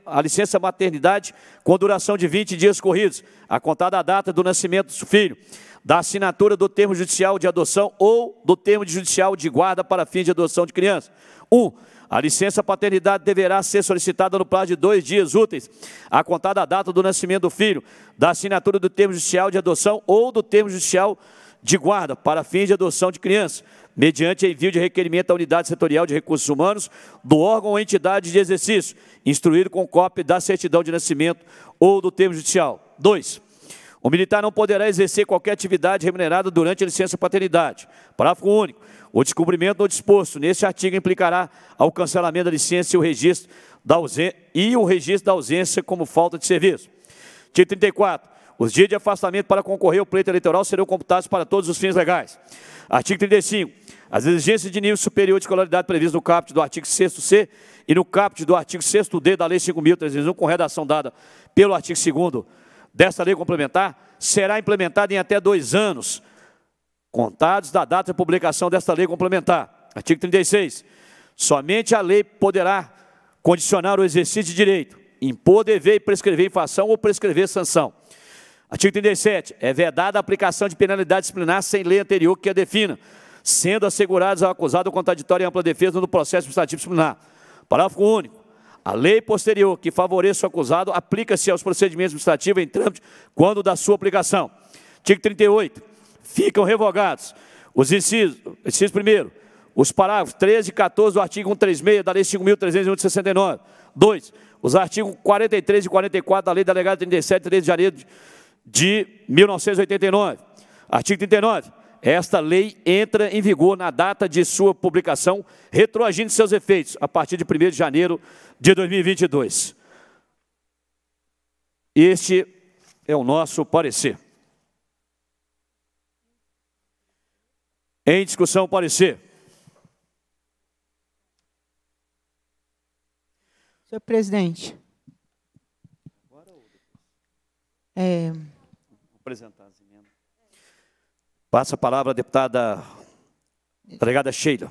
[SPEAKER 1] a licença maternidade com duração de 20 dias corridos, a contar da data do nascimento do filho, da assinatura do termo judicial de adoção ou do termo judicial de guarda para fins de adoção de criança. 1. Um, a licença paternidade deverá ser solicitada no prazo de dois dias úteis, a contar da data do nascimento do filho, da assinatura do termo judicial de adoção ou do termo judicial de guarda para fins de adoção de criança, mediante envio de requerimento à unidade setorial de recursos humanos do órgão ou entidade de exercício, instruído com cópia da certidão de nascimento ou do termo judicial. 2. O militar não poderá exercer qualquer atividade remunerada durante a licença paternidade. Parágrafo único. O descobrimento do disposto neste artigo implicará ao cancelamento da licença e o registro da, ausência, e o registro da ausência como falta de serviço. Artigo 34. Os dias de afastamento para concorrer ao pleito eleitoral serão computados para todos os fins legais. Artigo 35. As exigências de nível superior de escolaridade previstas no caput do artigo 6º-C e no caput do artigo 6º-D da Lei 5.301, com redação dada pelo artigo 2 Desta lei complementar será implementada em até dois anos, contados da data de publicação desta lei complementar. Artigo 36. Somente a lei poderá condicionar o exercício de direito, impor dever e prescrever infração ou prescrever sanção. Artigo 37. É vedada a aplicação de penalidade disciplinar sem lei anterior que a defina, sendo assegurados ao acusado contraditório e ampla defesa no processo administrativo disciplinar. Parágrafo único. A lei posterior que favoreça o acusado aplica-se aos procedimentos administrativos em trâmite quando da sua aplicação. Artigo 38. Ficam revogados os incisos, inciso primeiro, os parágrafos 13 e 14 do artigo 136 da Lei 5.301 de 69. 2. Os artigos 43 e 44 da Lei Delegada 37, 13 de janeiro de 1989. Artigo 39. Esta lei entra em vigor na data de sua publicação, retroagindo seus efeitos a partir de 1 de janeiro de 2022. Este é o nosso parecer. Em discussão, parecer.
[SPEAKER 2] Senhor presidente. É... Vou apresentar.
[SPEAKER 1] Passa a palavra à deputada delegada Sheila.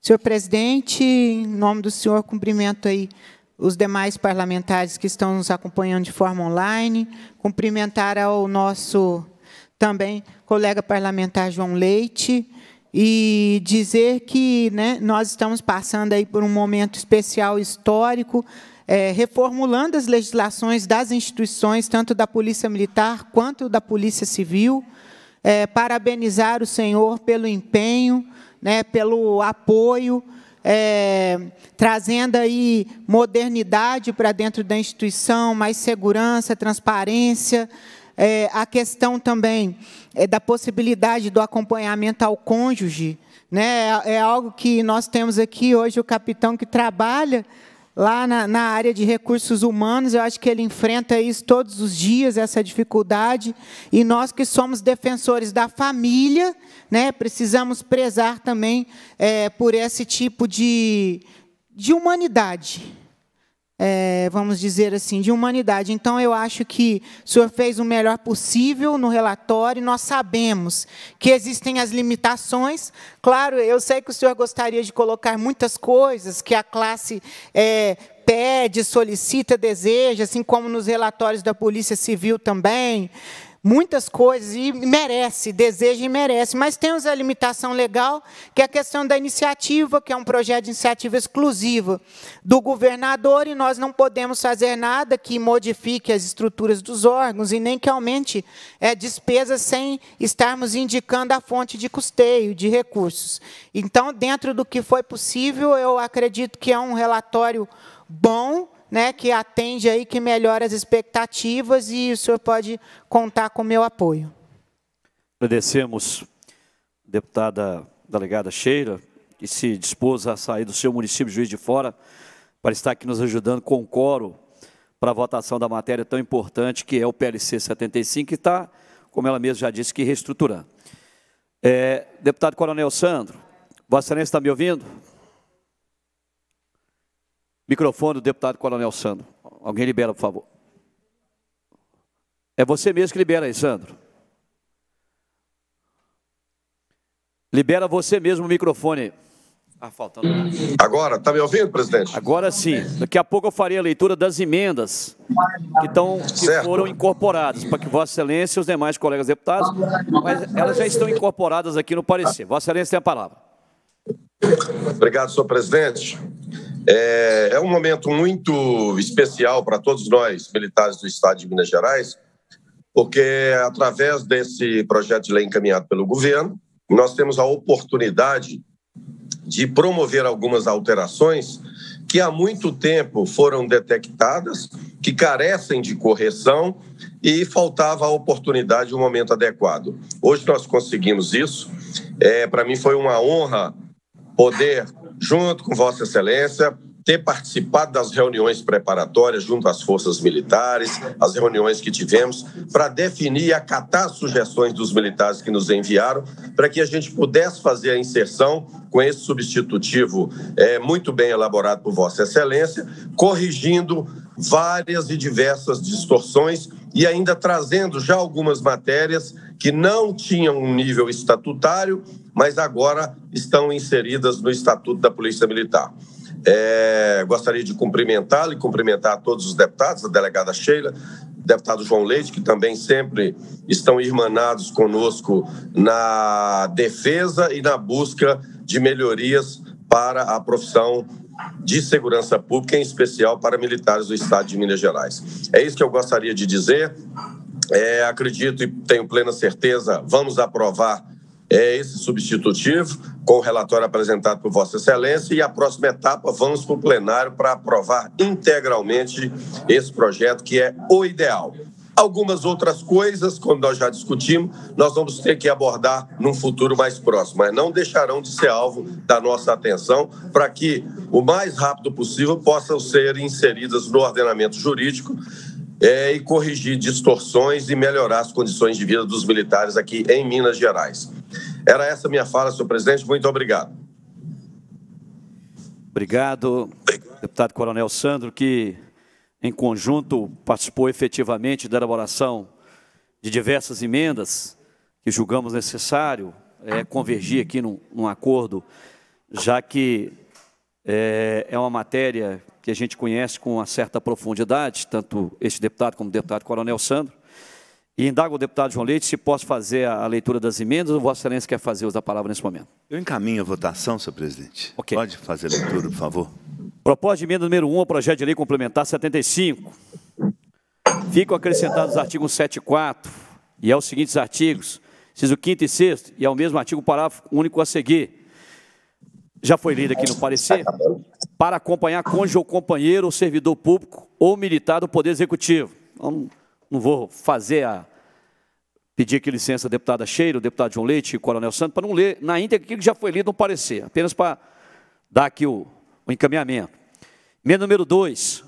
[SPEAKER 2] Senhor presidente, em nome do senhor, cumprimento aí os demais parlamentares que estão nos acompanhando de forma online, cumprimentar ao nosso também colega parlamentar João Leite e dizer que né, nós estamos passando aí por um momento especial histórico, é, reformulando as legislações das instituições, tanto da Polícia Militar quanto da Polícia Civil, é, parabenizar o Senhor pelo empenho, né, pelo apoio, é, trazendo aí modernidade para dentro da instituição, mais segurança, transparência. É, a questão também é da possibilidade do acompanhamento ao cônjuge. Né? É, é algo que nós temos aqui hoje, o capitão que trabalha Lá na, na, área de recursos humanos, eu acho que ele enfrenta isso todos os dias, essa dificuldade. E nós que somos defensores da família, né, precisamos prezar também é, por esse tipo de, de humanidade é, vamos dizer assim, de humanidade. Então, eu acho que o senhor fez o melhor possível no relatório. Nós sabemos que existem as limitações. Claro, eu sei que o senhor gostaria de colocar muitas coisas que a classe é, pede, solicita, deseja, assim como nos relatórios da Polícia Civil também muitas coisas e merece, deseja e merece. Mas temos a limitação legal, que é a questão da iniciativa, que é um projeto de iniciativa exclusiva do governador, e nós não podemos fazer nada que modifique as estruturas dos órgãos e nem que aumente é, despesas sem estarmos indicando a fonte de custeio, de recursos. Então, dentro do que foi possível, eu acredito que é um relatório bom, né, que atende aí, que melhora as expectativas e o senhor pode contar com o meu apoio.
[SPEAKER 1] Agradecemos, deputada delegada Cheira, que se dispôs a sair do seu município Juiz de Fora para estar aqui nos ajudando com o coro para a votação da matéria tão importante que é o PLC 75, que está, como ela mesma já disse, que reestruturando. É, deputado Coronel Sandro, Vossa Excelência está me ouvindo? Microfone do deputado Coronel Sandro. Alguém libera, por favor. É você mesmo que libera aí, Sandro. Libera você mesmo o microfone. Ah, faltando. Agora, está me ouvindo, presidente? Agora sim. Daqui a pouco eu farei a leitura das emendas que, tão, que foram incorporadas, para que Vossa Excelência e os demais colegas deputados, mas elas já estão incorporadas aqui no parecer. Vossa Excelência tem a palavra.
[SPEAKER 3] Obrigado, senhor presidente. É, é um momento muito especial para todos nós, militares do Estado de Minas Gerais, porque através desse projeto de lei encaminhado pelo governo, nós temos a oportunidade de promover algumas alterações que há muito tempo foram detectadas, que carecem de correção e faltava a oportunidade, o um momento adequado. Hoje nós conseguimos isso. É, Para mim foi uma honra poder, junto com Vossa Excelência, ter participado das reuniões preparatórias junto às forças militares, as reuniões que tivemos, para definir e acatar as sugestões dos militares que nos enviaram, para que a gente pudesse fazer a inserção com esse substitutivo é, muito bem elaborado por Vossa Excelência, corrigindo várias e diversas distorções e ainda trazendo já algumas matérias que não tinham um nível estatutário, mas agora estão inseridas no Estatuto da Polícia Militar. É, gostaria de cumprimentá-lo e cumprimentar todos os deputados, a delegada Sheila, deputado João Leite, que também sempre estão irmanados conosco na defesa e na busca de melhorias para a profissão de segurança pública, em especial para militares do Estado de Minas Gerais. É isso que eu gostaria de dizer. É, acredito e tenho plena certeza, vamos aprovar é, esse substitutivo com o relatório apresentado por Vossa Excelência e a próxima etapa vamos para o plenário para aprovar integralmente esse projeto que é o ideal. Algumas outras coisas, como nós já discutimos, nós vamos ter que abordar num futuro mais próximo, mas não deixarão de ser alvo da nossa atenção para que o mais rápido possível possam ser inseridas no ordenamento jurídico é, e corrigir distorções e melhorar as condições de vida dos militares aqui em Minas Gerais. Era essa minha fala, senhor presidente. Muito obrigado.
[SPEAKER 1] Obrigado, deputado Coronel Sandro, que em conjunto, participou efetivamente da elaboração de diversas emendas que julgamos necessário é, convergir aqui num, num acordo, já que é, é, uma matéria que a gente conhece com uma certa profundidade, tanto este deputado como o deputado Coronel Sandro. E indago o deputado João Leite se posso fazer a, a leitura das emendas ou Vossa Excelência quer fazer uso da palavra nesse momento. Eu encaminho a votação, senhor presidente. Okay. Pode fazer a leitura, por favor. Proposta de emenda número 1 ao projeto de lei complementar 75. Ficam acrescentados os artigos 7 e 4 e aos seguintes artigos, inciso 5 e 6 e ao mesmo artigo parágrafo único a seguir. Já foi lido aqui no parecer. Para acompanhar cônjuge ou companheiro ou servidor público ou militar do Poder Executivo. Não, não vou fazer a, pedir aqui licença à deputada Cheiro, deputado João Leite e coronel Santos, para não ler na íntegra aquilo que já foi lido no parecer, apenas para dar aqui o, encaminhamento. Emenda número 2.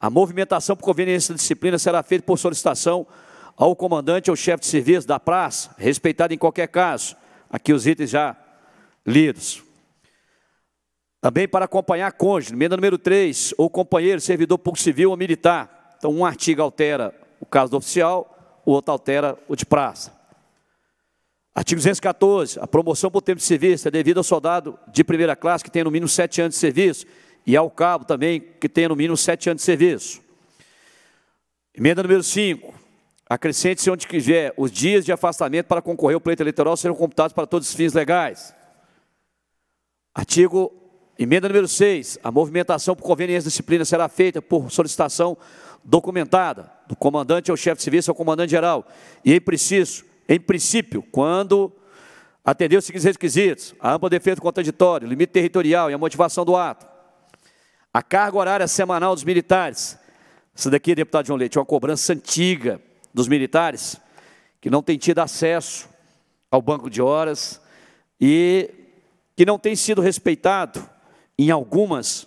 [SPEAKER 1] A movimentação por conveniência de disciplina será feita por solicitação ao comandante ou chefe de serviço da praça, respeitado em qualquer caso. Aqui os itens já lidos. Também para acompanhar cônjuge, emenda número 3, ou companheiro, servidor público civil ou militar. Então, um artigo altera o caso do oficial, o outro altera o de praça. Artigo 214, a promoção por tempo de serviço é devida ao soldado de primeira classe que tenha no mínimo sete anos de serviço e ao cabo também que tenha no mínimo sete anos de serviço. Emenda número 5, acrescente-se onde quiser, os dias de afastamento para concorrer ao pleito eleitoral serão computados para todos os fins legais. Artigo, emenda número 6, a movimentação por conveniência da disciplina será feita por solicitação documentada do comandante ao chefe de serviço ao comandante-geral e, em preciso, em princípio, quando atender os seguintes requisitos: a ampla defesa contraditória, limite territorial e a motivação do ato, a carga horária semanal dos militares. Isso daqui, deputado João Leite, é uma cobrança antiga dos militares que não tem tido acesso ao banco de horas e que não tem sido respeitado em algumas,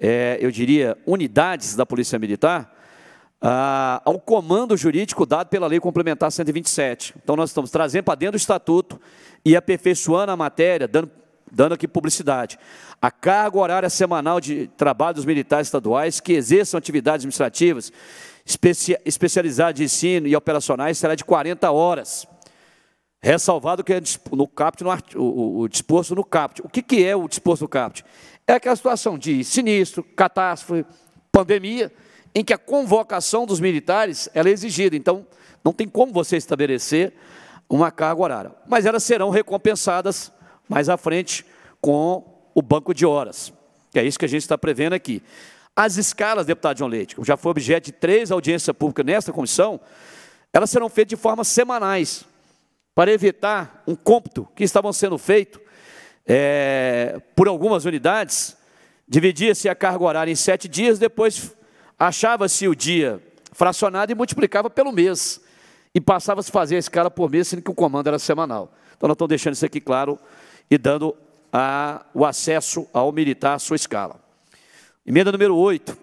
[SPEAKER 1] é, eu diria, unidades da Polícia Militar, ah, ao comando jurídico dado pela Lei Complementar 127. Então, nós estamos trazendo para dentro do Estatuto e aperfeiçoando a matéria, dando, dando aqui publicidade. A carga horária semanal de trabalho dos militares estaduais que exerçam atividades administrativas especializadas de ensino e operacionais será de 40 horas. Ressalvado que é no caput, no, o, o, disposto no CAPT. O que, que é o disposto no CAPT? É aquela situação de sinistro, catástrofe, pandemia, em que a convocação dos militares é exigida. Então, não tem como você estabelecer uma carga horária. Mas elas serão recompensadas mais à frente com o banco de horas, que é isso que a gente está prevendo aqui. As escalas, deputado João Leite, que já foi objeto de três audiências públicas nesta comissão, elas serão feitas de forma semanais, para evitar um cômputo que estavam sendo feito é, por algumas unidades, dividia-se a carga horária em sete dias, depois Achava-se o dia fracionado e multiplicava pelo mês. E passava-se a fazer a escala por mês, sendo que o comando era semanal. Então, nós estamos deixando isso aqui claro e dando a, o acesso ao militar à sua escala. Emenda número 8.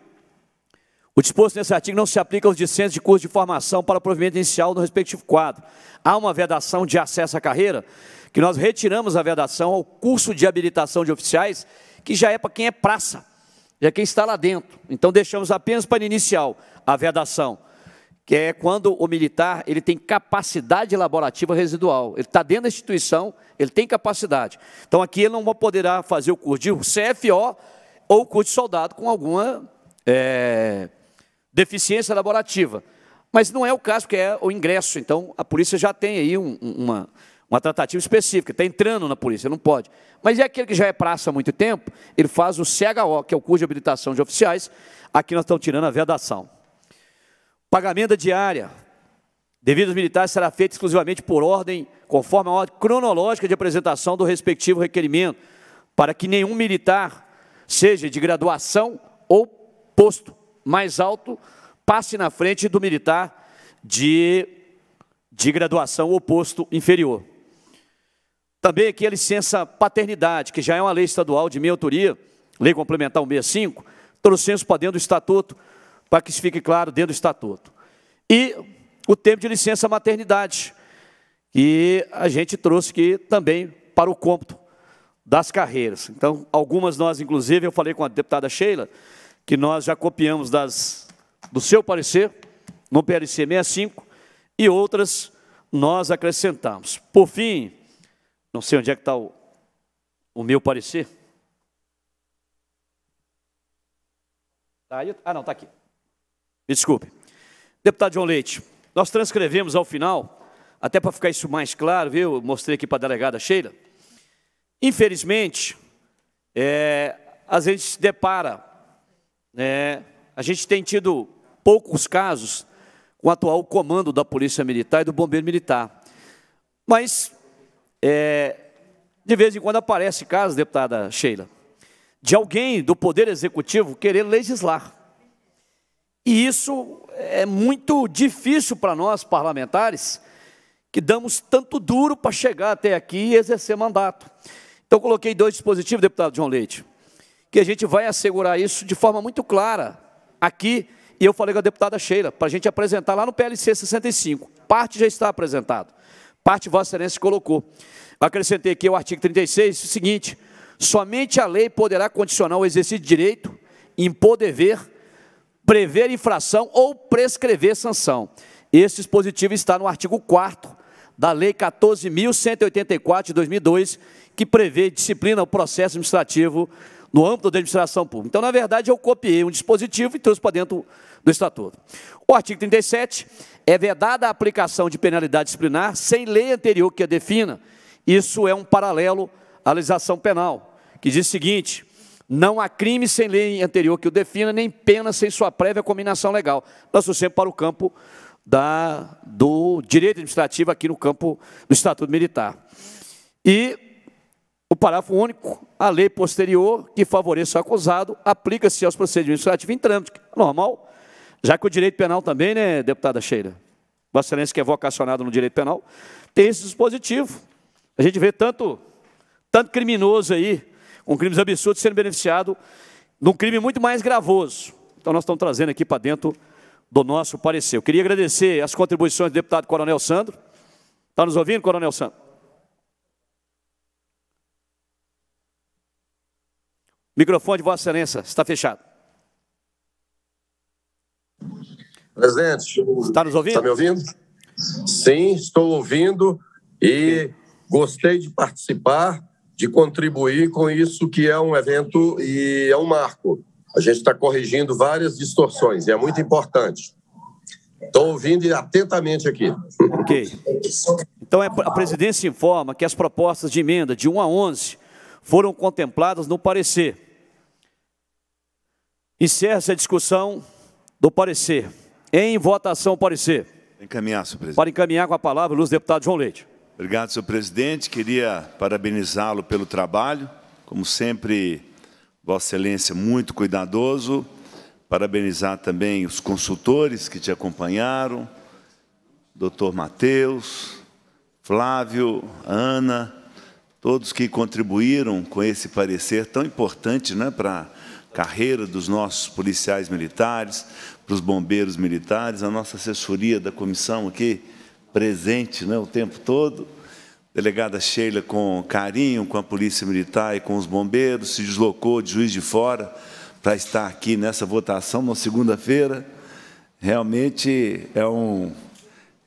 [SPEAKER 1] O disposto nesse artigo não se aplica aos discentes de curso de formação para provimento inicial no respectivo quadro. Há uma vedação de acesso à carreira, que nós retiramos a vedação ao curso de habilitação de oficiais, que já é para quem é praça e a quem está lá dentro. Então deixamos apenas para inicial a vedação, que é quando o militar ele tem capacidade laborativa residual. Ele está dentro da instituição, ele tem capacidade. Então aqui ele não poderá fazer o curso de CFO ou curso de soldado com alguma é, deficiência laborativa. Mas não é o caso, que é o ingresso. Então, a polícia já tem aí um, uma, uma tratativa específica, está entrando na polícia, não pode. Mas é aquele que já é praça há muito tempo, ele faz o CHO, que é o curso de habilitação de oficiais, aqui nós estamos tirando a vedação. Pagamento diária, devidos militares, será feito exclusivamente por ordem, conforme a ordem cronológica de apresentação do respectivo requerimento, para que nenhum militar, seja de graduação ou posto mais alto, passe na frente do militar de, de graduação ou posto inferior. Também aqui a licença paternidade, que já é uma lei estadual de minha autoria, lei complementar 165, trouxemos para dentro do estatuto, para que isso fique claro dentro do estatuto. E o tempo de licença maternidade, que a gente trouxe aqui também para o cômputo das carreiras. Então, algumas nós, inclusive, eu falei com a deputada Sheila, que nós já copiamos das, do seu parecer, no PLC 65, e outras nós acrescentamos. Por fim, não sei onde é que está o, o meu parecer. Tá ah, não, está aqui. Me desculpe. Deputado João Leite, nós transcrevemos ao final, até para ficar isso mais claro, viu? mostrei aqui para a delegada Sheila. Infelizmente, é, às vezes se depara, né, a gente tem tido poucos casos com o atual comando da Polícia Militar e do Bombeiro Militar. Mas é, de vez em quando aparece caso, deputada Sheila, de alguém do Poder Executivo querer legislar. E isso é muito difícil para nós, parlamentares, que damos tanto duro para chegar até aqui e exercer mandato. Então, coloquei dois dispositivos, deputado João Leite, que a gente vai assegurar isso de forma muito clara aqui, e eu falei com a deputada Sheila, para a gente apresentar lá no PLC 65. Parte já está apresentado parte Vossa Excelência colocou. Acrescentei aqui o artigo 36, o seguinte: somente a lei poderá condicionar o exercício de direito, impor dever, prever infração ou prescrever sanção. Esse dispositivo está no artigo 4 da Lei 14.184 de 2002, que prevê disciplina o processo administrativo no âmbito da administração pública. Então, na verdade, eu copiei um dispositivo e trouxe para dentro do Estatuto. O artigo 37 é vedada a aplicação de penalidade disciplinar sem lei anterior que a defina. Isso é um paralelo à legislação penal, que diz o seguinte: não há crime sem lei anterior que o defina, nem pena sem sua prévia combinação legal. Nós sempre para o campo da, do direito administrativo, aqui no campo do Estatuto Militar. E o parágrafo único, a lei posterior que favoreça o acusado, aplica-se aos procedimentos administrativos em trâmite, normal, já que o direito penal também, né, deputada Sheila? Vossa Excelência que é vocacionado no direito penal, tem esse dispositivo. A gente vê tanto, tanto criminoso aí, com crimes absurdos, sendo beneficiado de um crime muito mais gravoso. Então, nós estamos trazendo aqui para dentro do nosso parecer. Eu queria agradecer as contribuições do deputado Coronel Sandro. Está nos ouvindo, Coronel Sandro? O microfone de Vossa Excelência está fechado. Presidente. Está nos ouvindo? Está me ouvindo? Sim, estou ouvindo
[SPEAKER 3] e gostei de participar, de contribuir com isso que é um evento e é um marco. A gente está corrigindo várias distorções e é muito importante.
[SPEAKER 1] Estou ouvindo atentamente aqui. Ok. Então, é, a presidência informa que as propostas de emenda de 1 a 11 foram contempladas no parecer. Encerra-se a discussão do parecer.
[SPEAKER 4] Em votação, parecer. Encaminhar, senhor presidente. Para encaminhar com a palavra, o deputado João Leite. Obrigado, senhor presidente. Queria parabenizá-lo pelo trabalho. Como sempre, Vossa Excelência, muito cuidadoso. Parabenizar também os consultores que te acompanharam, doutor Matheus, Flávio, Ana, todos que contribuíram com esse parecer tão importante né, para a carreira dos nossos policiais militares, para os bombeiros militares, a nossa assessoria da comissão aqui, presente né, o tempo todo. Delegada Sheila, com carinho, com a Polícia Militar e com os bombeiros, se deslocou de Juiz de Fora para estar aqui nessa votação na segunda-feira. Realmente é um,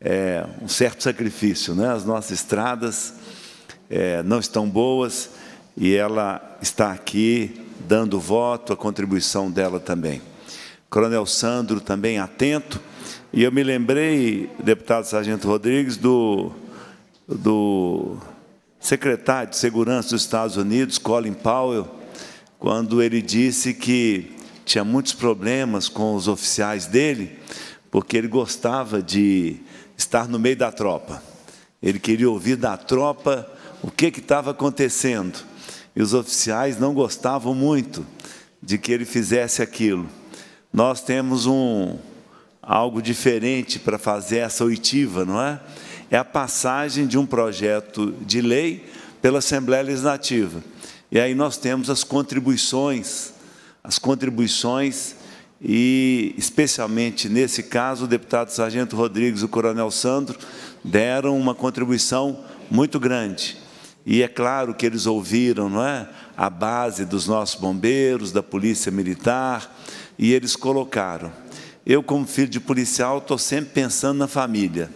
[SPEAKER 4] é um certo sacrifício. Né? As nossas estradas é, não estão boas e ela está aqui dando voto, a contribuição dela também. Coronel Sandro também atento. E eu me lembrei, deputado Sargento Rodrigues, do, do secretário de Segurança dos Estados Unidos, Colin Powell, quando ele disse que tinha muitos problemas com os oficiais dele, porque ele gostava de estar no meio da tropa. Ele queria ouvir da tropa o que estava acontecendo. E os oficiais não gostavam muito de que ele fizesse aquilo nós temos um algo diferente para fazer essa oitiva, não é? É a passagem de um projeto de lei pela Assembleia Legislativa. E aí nós temos as contribuições, as contribuições e especialmente nesse caso o deputado Sargento Rodrigues e o Coronel Sandro deram uma contribuição muito grande. E é claro que eles ouviram, não é? A base dos nossos bombeiros, da Polícia Militar, e eles colocaram. Eu, como filho de policial, estou sempre pensando na família.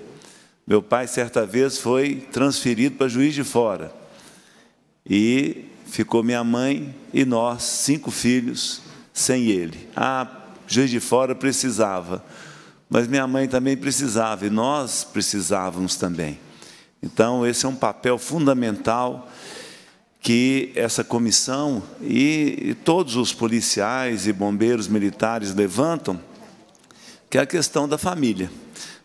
[SPEAKER 4] Meu pai, certa vez, foi transferido para Juiz de Fora. E ficou minha mãe e nós, cinco filhos, sem ele. Ah, Juiz de Fora precisava, mas minha mãe também precisava e nós precisávamos também. Então, esse é um papel fundamental que essa comissão e todos os policiais e bombeiros militares levantam, que é a questão da família.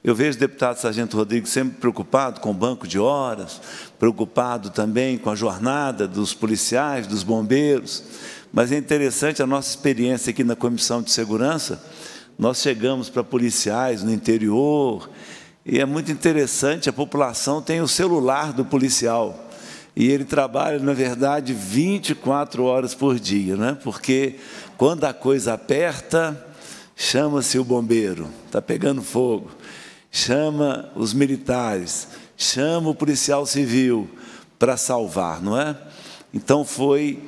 [SPEAKER 4] Eu vejo o deputado Sargento Rodrigues sempre preocupado com o banco de horas, preocupado também com a jornada dos policiais, dos bombeiros. Mas é interessante a nossa experiência aqui na Comissão de Segurança. Nós chegamos para policiais no interior e é muito interessante, a população tem o celular do policial. E ele trabalha, na verdade, 24 horas por dia, né? porque quando a coisa aperta, chama-se o bombeiro, está pegando fogo, chama os militares, chama o policial civil para salvar, não é? Então foi,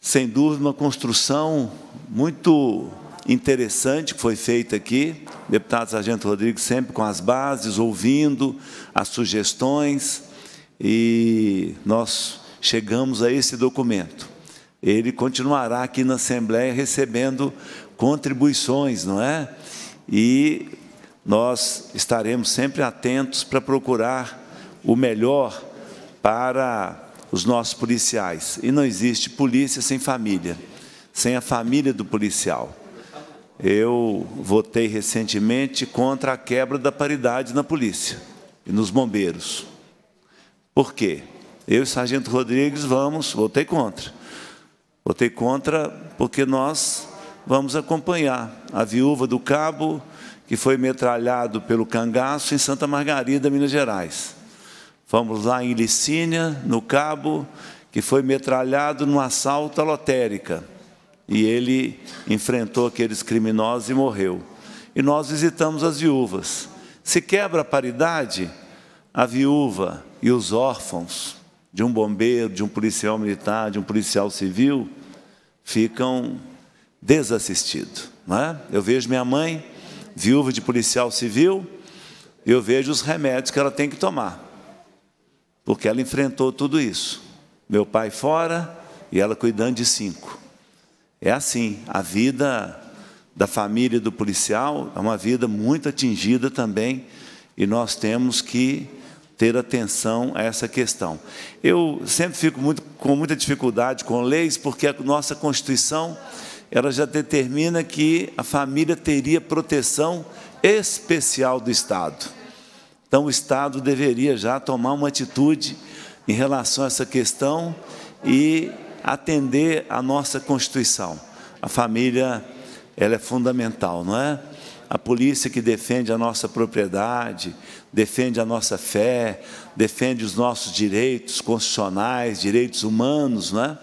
[SPEAKER 4] sem dúvida, uma construção muito interessante que foi feita aqui. O deputado Sargento Rodrigues sempre com as bases, ouvindo as sugestões e nós chegamos a esse documento. Ele continuará aqui na Assembleia recebendo contribuições, não é? E nós estaremos sempre atentos para procurar o melhor para os nossos policiais. E não existe polícia sem família, sem a família do policial. Eu votei recentemente contra a quebra da paridade na polícia e nos bombeiros. Por quê? Eu e o Sargento Rodrigues vamos, votei contra. Votei contra porque nós vamos acompanhar a viúva do cabo que foi metralhado pelo cangaço em Santa Margarida, Minas Gerais. Fomos lá em Licínia, no cabo, que foi metralhado num assalto à lotérica. E ele enfrentou aqueles criminosos e morreu. E nós visitamos as viúvas. Se quebra a paridade, a viúva e os órfãos de um bombeiro, de um policial militar, de um policial civil, ficam desassistidos. É? Eu vejo minha mãe, viúva de policial civil, e eu vejo os remédios que ela tem que tomar, porque ela enfrentou tudo isso. Meu pai fora e ela cuidando de cinco. É assim, a vida da família do policial é uma vida muito atingida também, e nós temos que ter atenção a essa questão. Eu sempre fico muito, com muita dificuldade com leis, porque a nossa Constituição ela já determina que a família teria proteção especial do Estado. Então, o Estado deveria já tomar uma atitude em relação a essa questão e atender a nossa Constituição. A família ela é fundamental, não é? a polícia que defende a nossa propriedade, defende a nossa fé, defende os nossos direitos constitucionais, direitos humanos, né?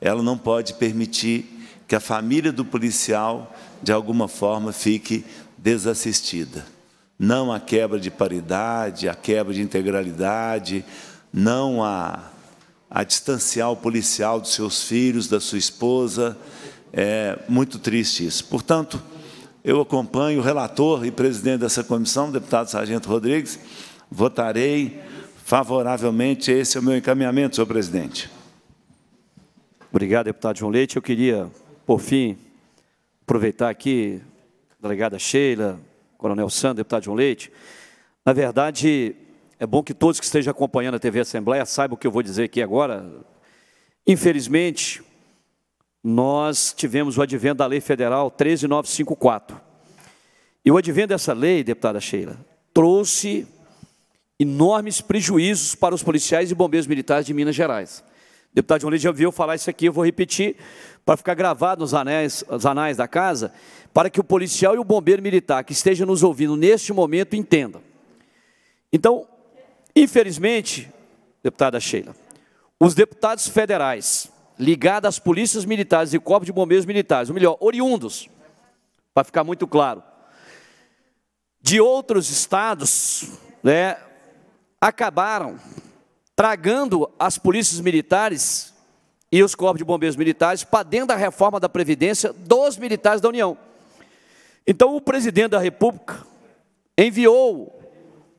[SPEAKER 4] ela não pode permitir que a família do policial, de alguma forma, fique desassistida. Não a quebra de paridade, a quebra de integralidade, não a, a distanciar o policial dos seus filhos, da sua esposa. É muito triste isso. Portanto, eu acompanho o relator e presidente dessa comissão, deputado Sargento Rodrigues, votarei favoravelmente. Esse é o meu encaminhamento, senhor presidente. Obrigado, deputado João Leite.
[SPEAKER 1] Eu queria, por fim, aproveitar aqui, delegada Sheila, coronel Sandro, deputado João Leite. Na verdade, é bom que todos que estejam acompanhando a TV Assembleia saibam o que eu vou dizer aqui agora. Infelizmente, nós tivemos o advento da Lei Federal 13954. E o advento dessa lei, deputada Sheila, trouxe enormes prejuízos para os policiais e bombeiros militares de Minas Gerais. O deputado João Leite já ouviu falar isso aqui, eu vou repetir, para ficar gravado nos anéis, nos anais da casa, para que o policial e o bombeiro militar que esteja nos ouvindo neste momento entendam. Então, infelizmente, deputada Sheila, os deputados federais, ligada às polícias militares e corpos de bombeiros militares, ou melhor, oriundos, para ficar muito claro, de outros estados, né, acabaram tragando as polícias militares e os corpos de bombeiros militares para dentro da reforma da Previdência dos militares da União. Então, o presidente da República enviou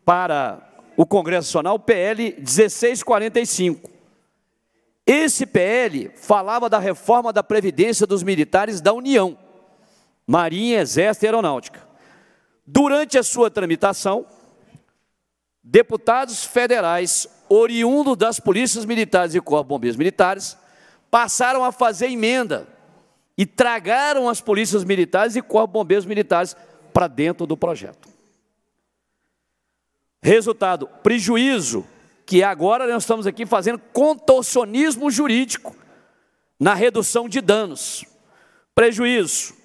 [SPEAKER 1] para o Congresso Nacional o PL 1645, esse PL falava da reforma da Previdência dos Militares da União, Marinha, Exército e Aeronáutica. Durante a sua tramitação, deputados federais oriundos das polícias militares e corpo bombeiros militares passaram a fazer emenda e tragaram as polícias militares e corpo bombeiros militares para dentro do projeto. Resultado, prejuízo que agora nós estamos aqui fazendo contorcionismo jurídico na redução de danos, prejuízo.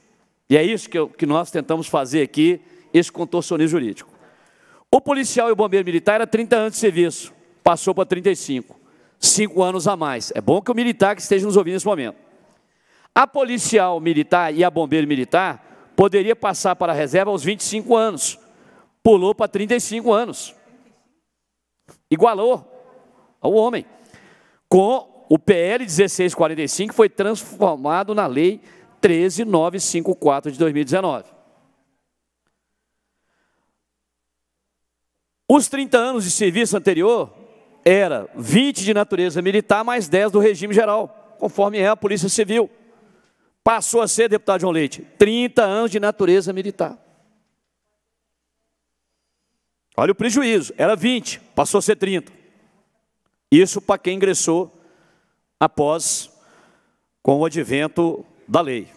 [SPEAKER 1] E é isso que, eu, que nós tentamos fazer aqui, esse contorcionismo jurídico. O policial e o bombeiro militar era 30 anos de serviço, passou para 35. Cinco anos a mais. É bom que o militar que esteja nos ouvindo nesse momento. A policial militar e a bombeiro militar poderia passar para a reserva aos 25 anos. Pulou para 35 anos igualou ao homem. Com o PL 1645 foi transformado na lei 13954 de 2019. Os 30 anos de serviço anterior era 20 de natureza militar mais 10 do regime geral, conforme é a Polícia Civil. Passou a ser, deputado João Leite, 30 anos de natureza militar. Olha o prejuízo, era 20, passou a ser 30. Isso para quem ingressou após com o advento da lei.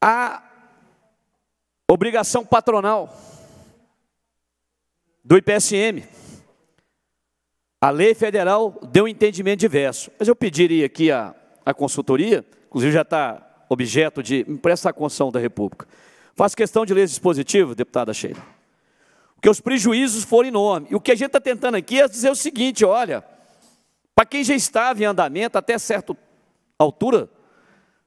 [SPEAKER 1] A obrigação patronal do IPSM. A lei federal deu um entendimento diverso. Mas eu pediria aqui a, a consultoria, inclusive já está objeto de empresta a Constituição da República. Faço questão de ler esse dispositivo, deputada Sheila porque os prejuízos foram enormes. E o que a gente está tentando aqui é dizer o seguinte: olha, para quem já estava em andamento até certa altura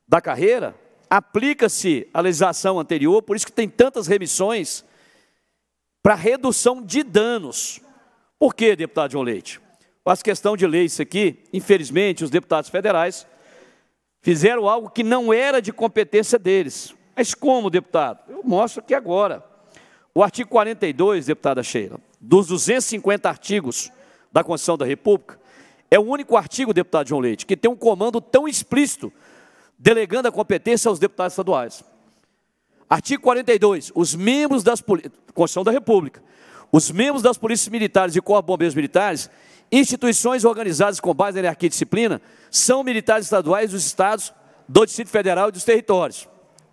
[SPEAKER 1] da carreira, aplica-se a legislação anterior, por isso que tem tantas remissões para redução de danos. Por quê, deputado João Leite? As questão de lei isso aqui, infelizmente, os deputados federais fizeram algo que não era de competência deles. Mas como, deputado? Eu mostro aqui agora. O artigo 42, deputada Sheila, dos 250 artigos da Constituição da República, é o único artigo, deputado João Leite, que tem um comando tão explícito, delegando a competência aos deputados estaduais. Artigo 42. Os membros das Constituição da República, os membros das polícias militares e corpos bombeiros militares, instituições organizadas com base na hierarquia e disciplina, são militares estaduais dos estados, do Distrito Federal e dos territórios.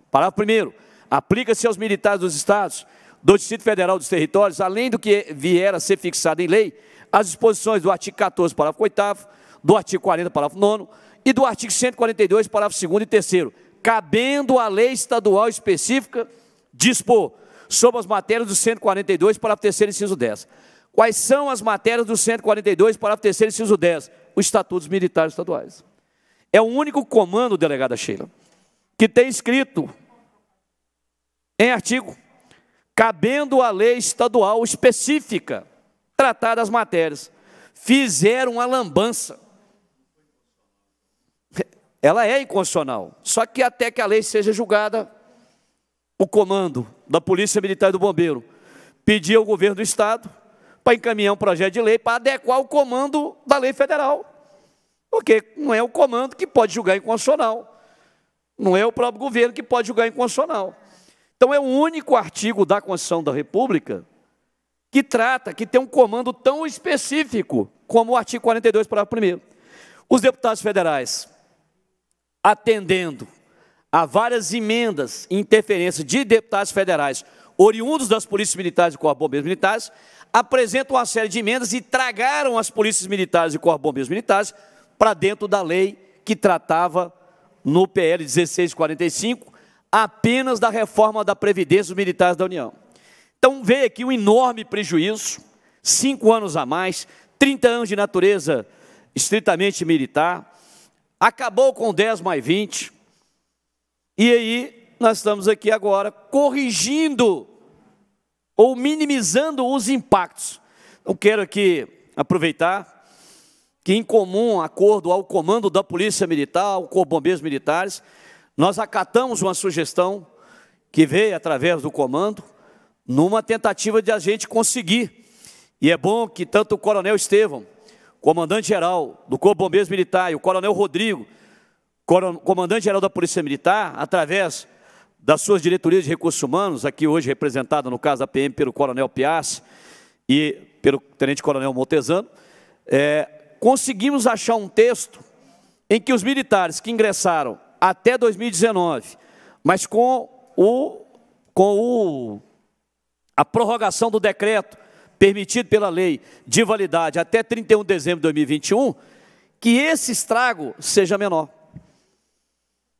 [SPEAKER 1] Parágrafo 1 Aplica-se aos militares dos estados do Distrito Federal dos Territórios, além do que vier a ser fixado em lei, as disposições do artigo 14, parágrafo 8 do artigo 40, parágrafo 9 e do artigo 142, parágrafo 2 e 3 cabendo à lei estadual específica dispor sobre as matérias do 142, parágrafo 3 inciso 10. Quais são as matérias do 142, parágrafo 3 inciso 10? Os estatutos militares estaduais. É o único comando, delegada Sheila, que tem escrito em artigo cabendo à lei estadual específica tratar das matérias, fizeram a lambança. Ela é inconstitucional, só que até que a lei seja julgada, o comando da Polícia Militar e do Bombeiro pediu ao governo do Estado para encaminhar um projeto de lei para adequar o comando da lei federal. Porque não é o comando que pode julgar inconstitucional. Não é o próprio governo que pode julgar inconstitucional. Então é o único artigo da Constituição da República que trata, que tem um comando tão específico como o artigo 42, parágrafo 1. Os deputados federais, atendendo a várias emendas e interferências de deputados federais oriundos das polícias militares e corpo bombeiros militares, apresentam uma série de emendas e tragaram as polícias militares e corpo bombeiros militares para dentro da lei que tratava no PL 1645 apenas da reforma da Previdência dos Militares da União. Então veio aqui um enorme prejuízo, cinco anos a mais, 30 anos de natureza estritamente militar, acabou com 10 mais 20, e aí nós estamos aqui agora corrigindo ou minimizando os impactos. Eu quero aqui aproveitar que, em comum acordo ao comando da Polícia Militar, ao Corpo Bombeiros Militares, nós acatamos uma sugestão que veio através do comando, numa tentativa de a gente conseguir. E é bom que tanto o Coronel Estevam, comandante-geral do Corpo Bombeiros Militar, e o Coronel Rodrigo, comandante-geral da Polícia Militar, através das suas diretorias de recursos humanos, aqui hoje representada, no caso da PM, pelo Coronel Piazzi e pelo Tenente-Coronel Montezano, é, conseguimos achar um texto em que os militares que ingressaram até 2019, mas com, o, com o, a prorrogação do decreto permitido pela lei de validade até 31 de dezembro de 2021, que esse estrago seja menor.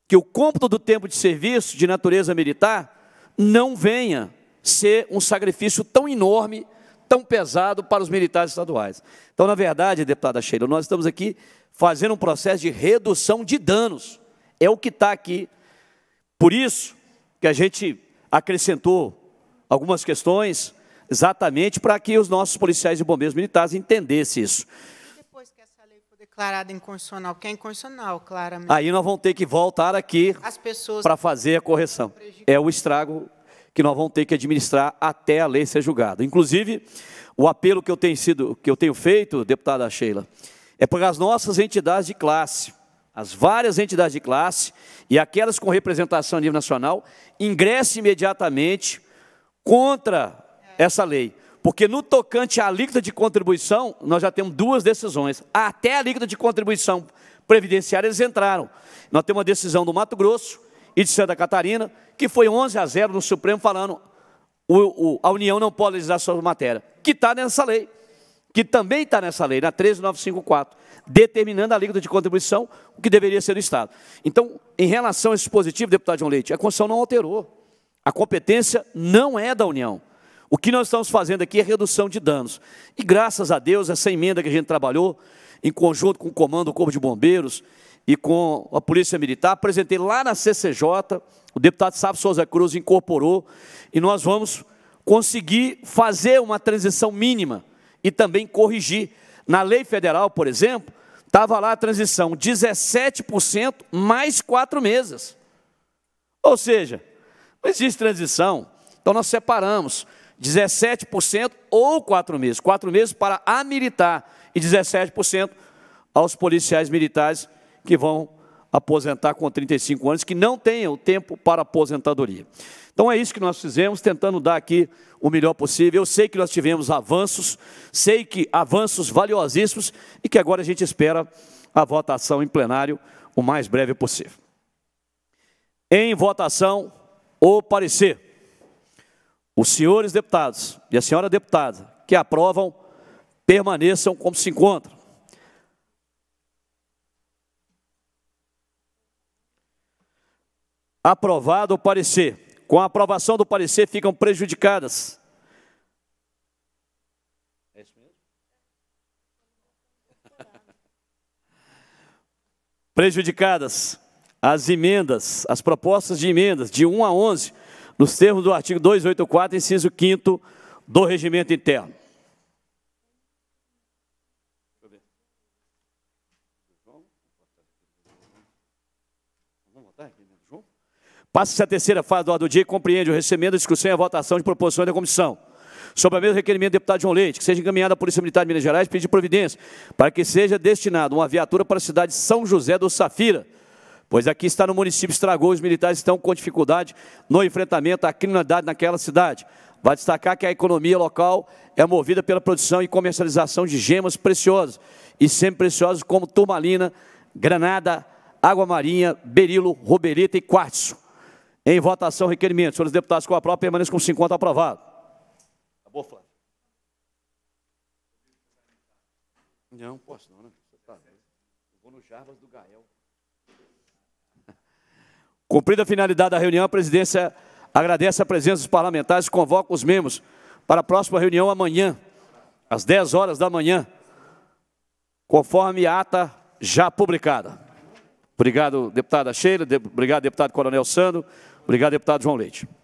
[SPEAKER 1] Que o cômputo do tempo de serviço de natureza militar não venha ser um sacrifício tão enorme, tão pesado para os militares estaduais. Então, na verdade, deputada Sheila, nós estamos aqui fazendo um processo de redução de danos é o que está aqui. Por isso que a gente acrescentou algumas questões, exatamente para que os nossos policiais e bombeiros militares entendessem isso. Depois
[SPEAKER 2] que essa lei foi declarada inconstitucional, que é inconstitucional, claramente.
[SPEAKER 1] Aí nós vamos ter que voltar aqui para fazer a correção. É o estrago que nós vamos ter que administrar até a lei ser julgada. Inclusive, o apelo que eu tenho sido, que eu tenho feito, deputada Sheila, é para as nossas entidades de classe as várias entidades de classe e aquelas com representação a nível nacional, ingresse imediatamente contra essa lei. Porque no tocante à alíquota de contribuição, nós já temos duas decisões. Até a alíquota de contribuição previdenciária eles entraram. Nós temos uma decisão do Mato Grosso e de Santa Catarina, que foi 11 a 0 no Supremo, falando que a União não pode legislar sobre matéria, que está nessa lei que também está nessa lei, na né? 13954, determinando a alíquota de contribuição, o que deveria ser do Estado. Então, em relação a esse dispositivo, deputado João Leite, a Constituição não alterou. A competência não é da União. O que nós estamos fazendo aqui é redução de danos. E graças a Deus, essa emenda que a gente trabalhou, em conjunto com o Comando do Corpo de Bombeiros e com a Polícia Militar, apresentei lá na CCJ, o deputado Sábio Souza Cruz incorporou, e nós vamos conseguir fazer uma transição mínima e também corrigir. Na lei federal, por exemplo, estava lá a transição 17% mais quatro meses. Ou seja, não existe transição. Então nós separamos 17% ou quatro meses. Quatro meses para a militar e 17% aos policiais militares que vão aposentar com 35 anos, que não tenham tempo para aposentadoria. Então é isso que nós fizemos, tentando dar aqui o melhor possível. Eu sei que nós tivemos avanços, sei que avanços valiosíssimos e que agora a gente espera a votação em plenário o mais breve possível. Em votação, o parecer. Os senhores deputados e a senhora deputada que aprovam permaneçam como se encontram. Aprovado o parecer com a aprovação do parecer, ficam prejudicadas. É isso mesmo? prejudicadas as emendas, as propostas de emendas de 1 a 11, nos termos do artigo 284, inciso 5 do regimento interno. Passa-se a terceira fase do ordem do dia e compreende o recebimento, a discussão e a votação de proposições da comissão. Sobre a mesma requerimento do deputado João Leite, que seja encaminhado à Polícia Militar de Minas Gerais pedir providência para que seja destinada uma viatura para a cidade de São José do Safira, pois aqui está no município estragou, os militares estão com dificuldade no enfrentamento à criminalidade naquela cidade. Vai destacar que a economia local é movida pela produção e comercialização de gemas preciosas e sempre preciosas como turmalina, granada, água marinha, berilo, roberita e quartzo. Em votação, requerimento. Senhores deputados, com a própria permaneça com 50 aprovado. Acabou, Flávio? Não, posso não, né? Tá vou no Jarbas do Gael. Cumprida a finalidade da reunião, a presidência agradece a presença dos parlamentares e convoca os membros para a próxima reunião amanhã, às 10 horas da manhã, conforme a ata já publicada. Obrigado, deputada Sheila, obrigado, deputado Coronel Sandro. Obrigado, deputado João Leite.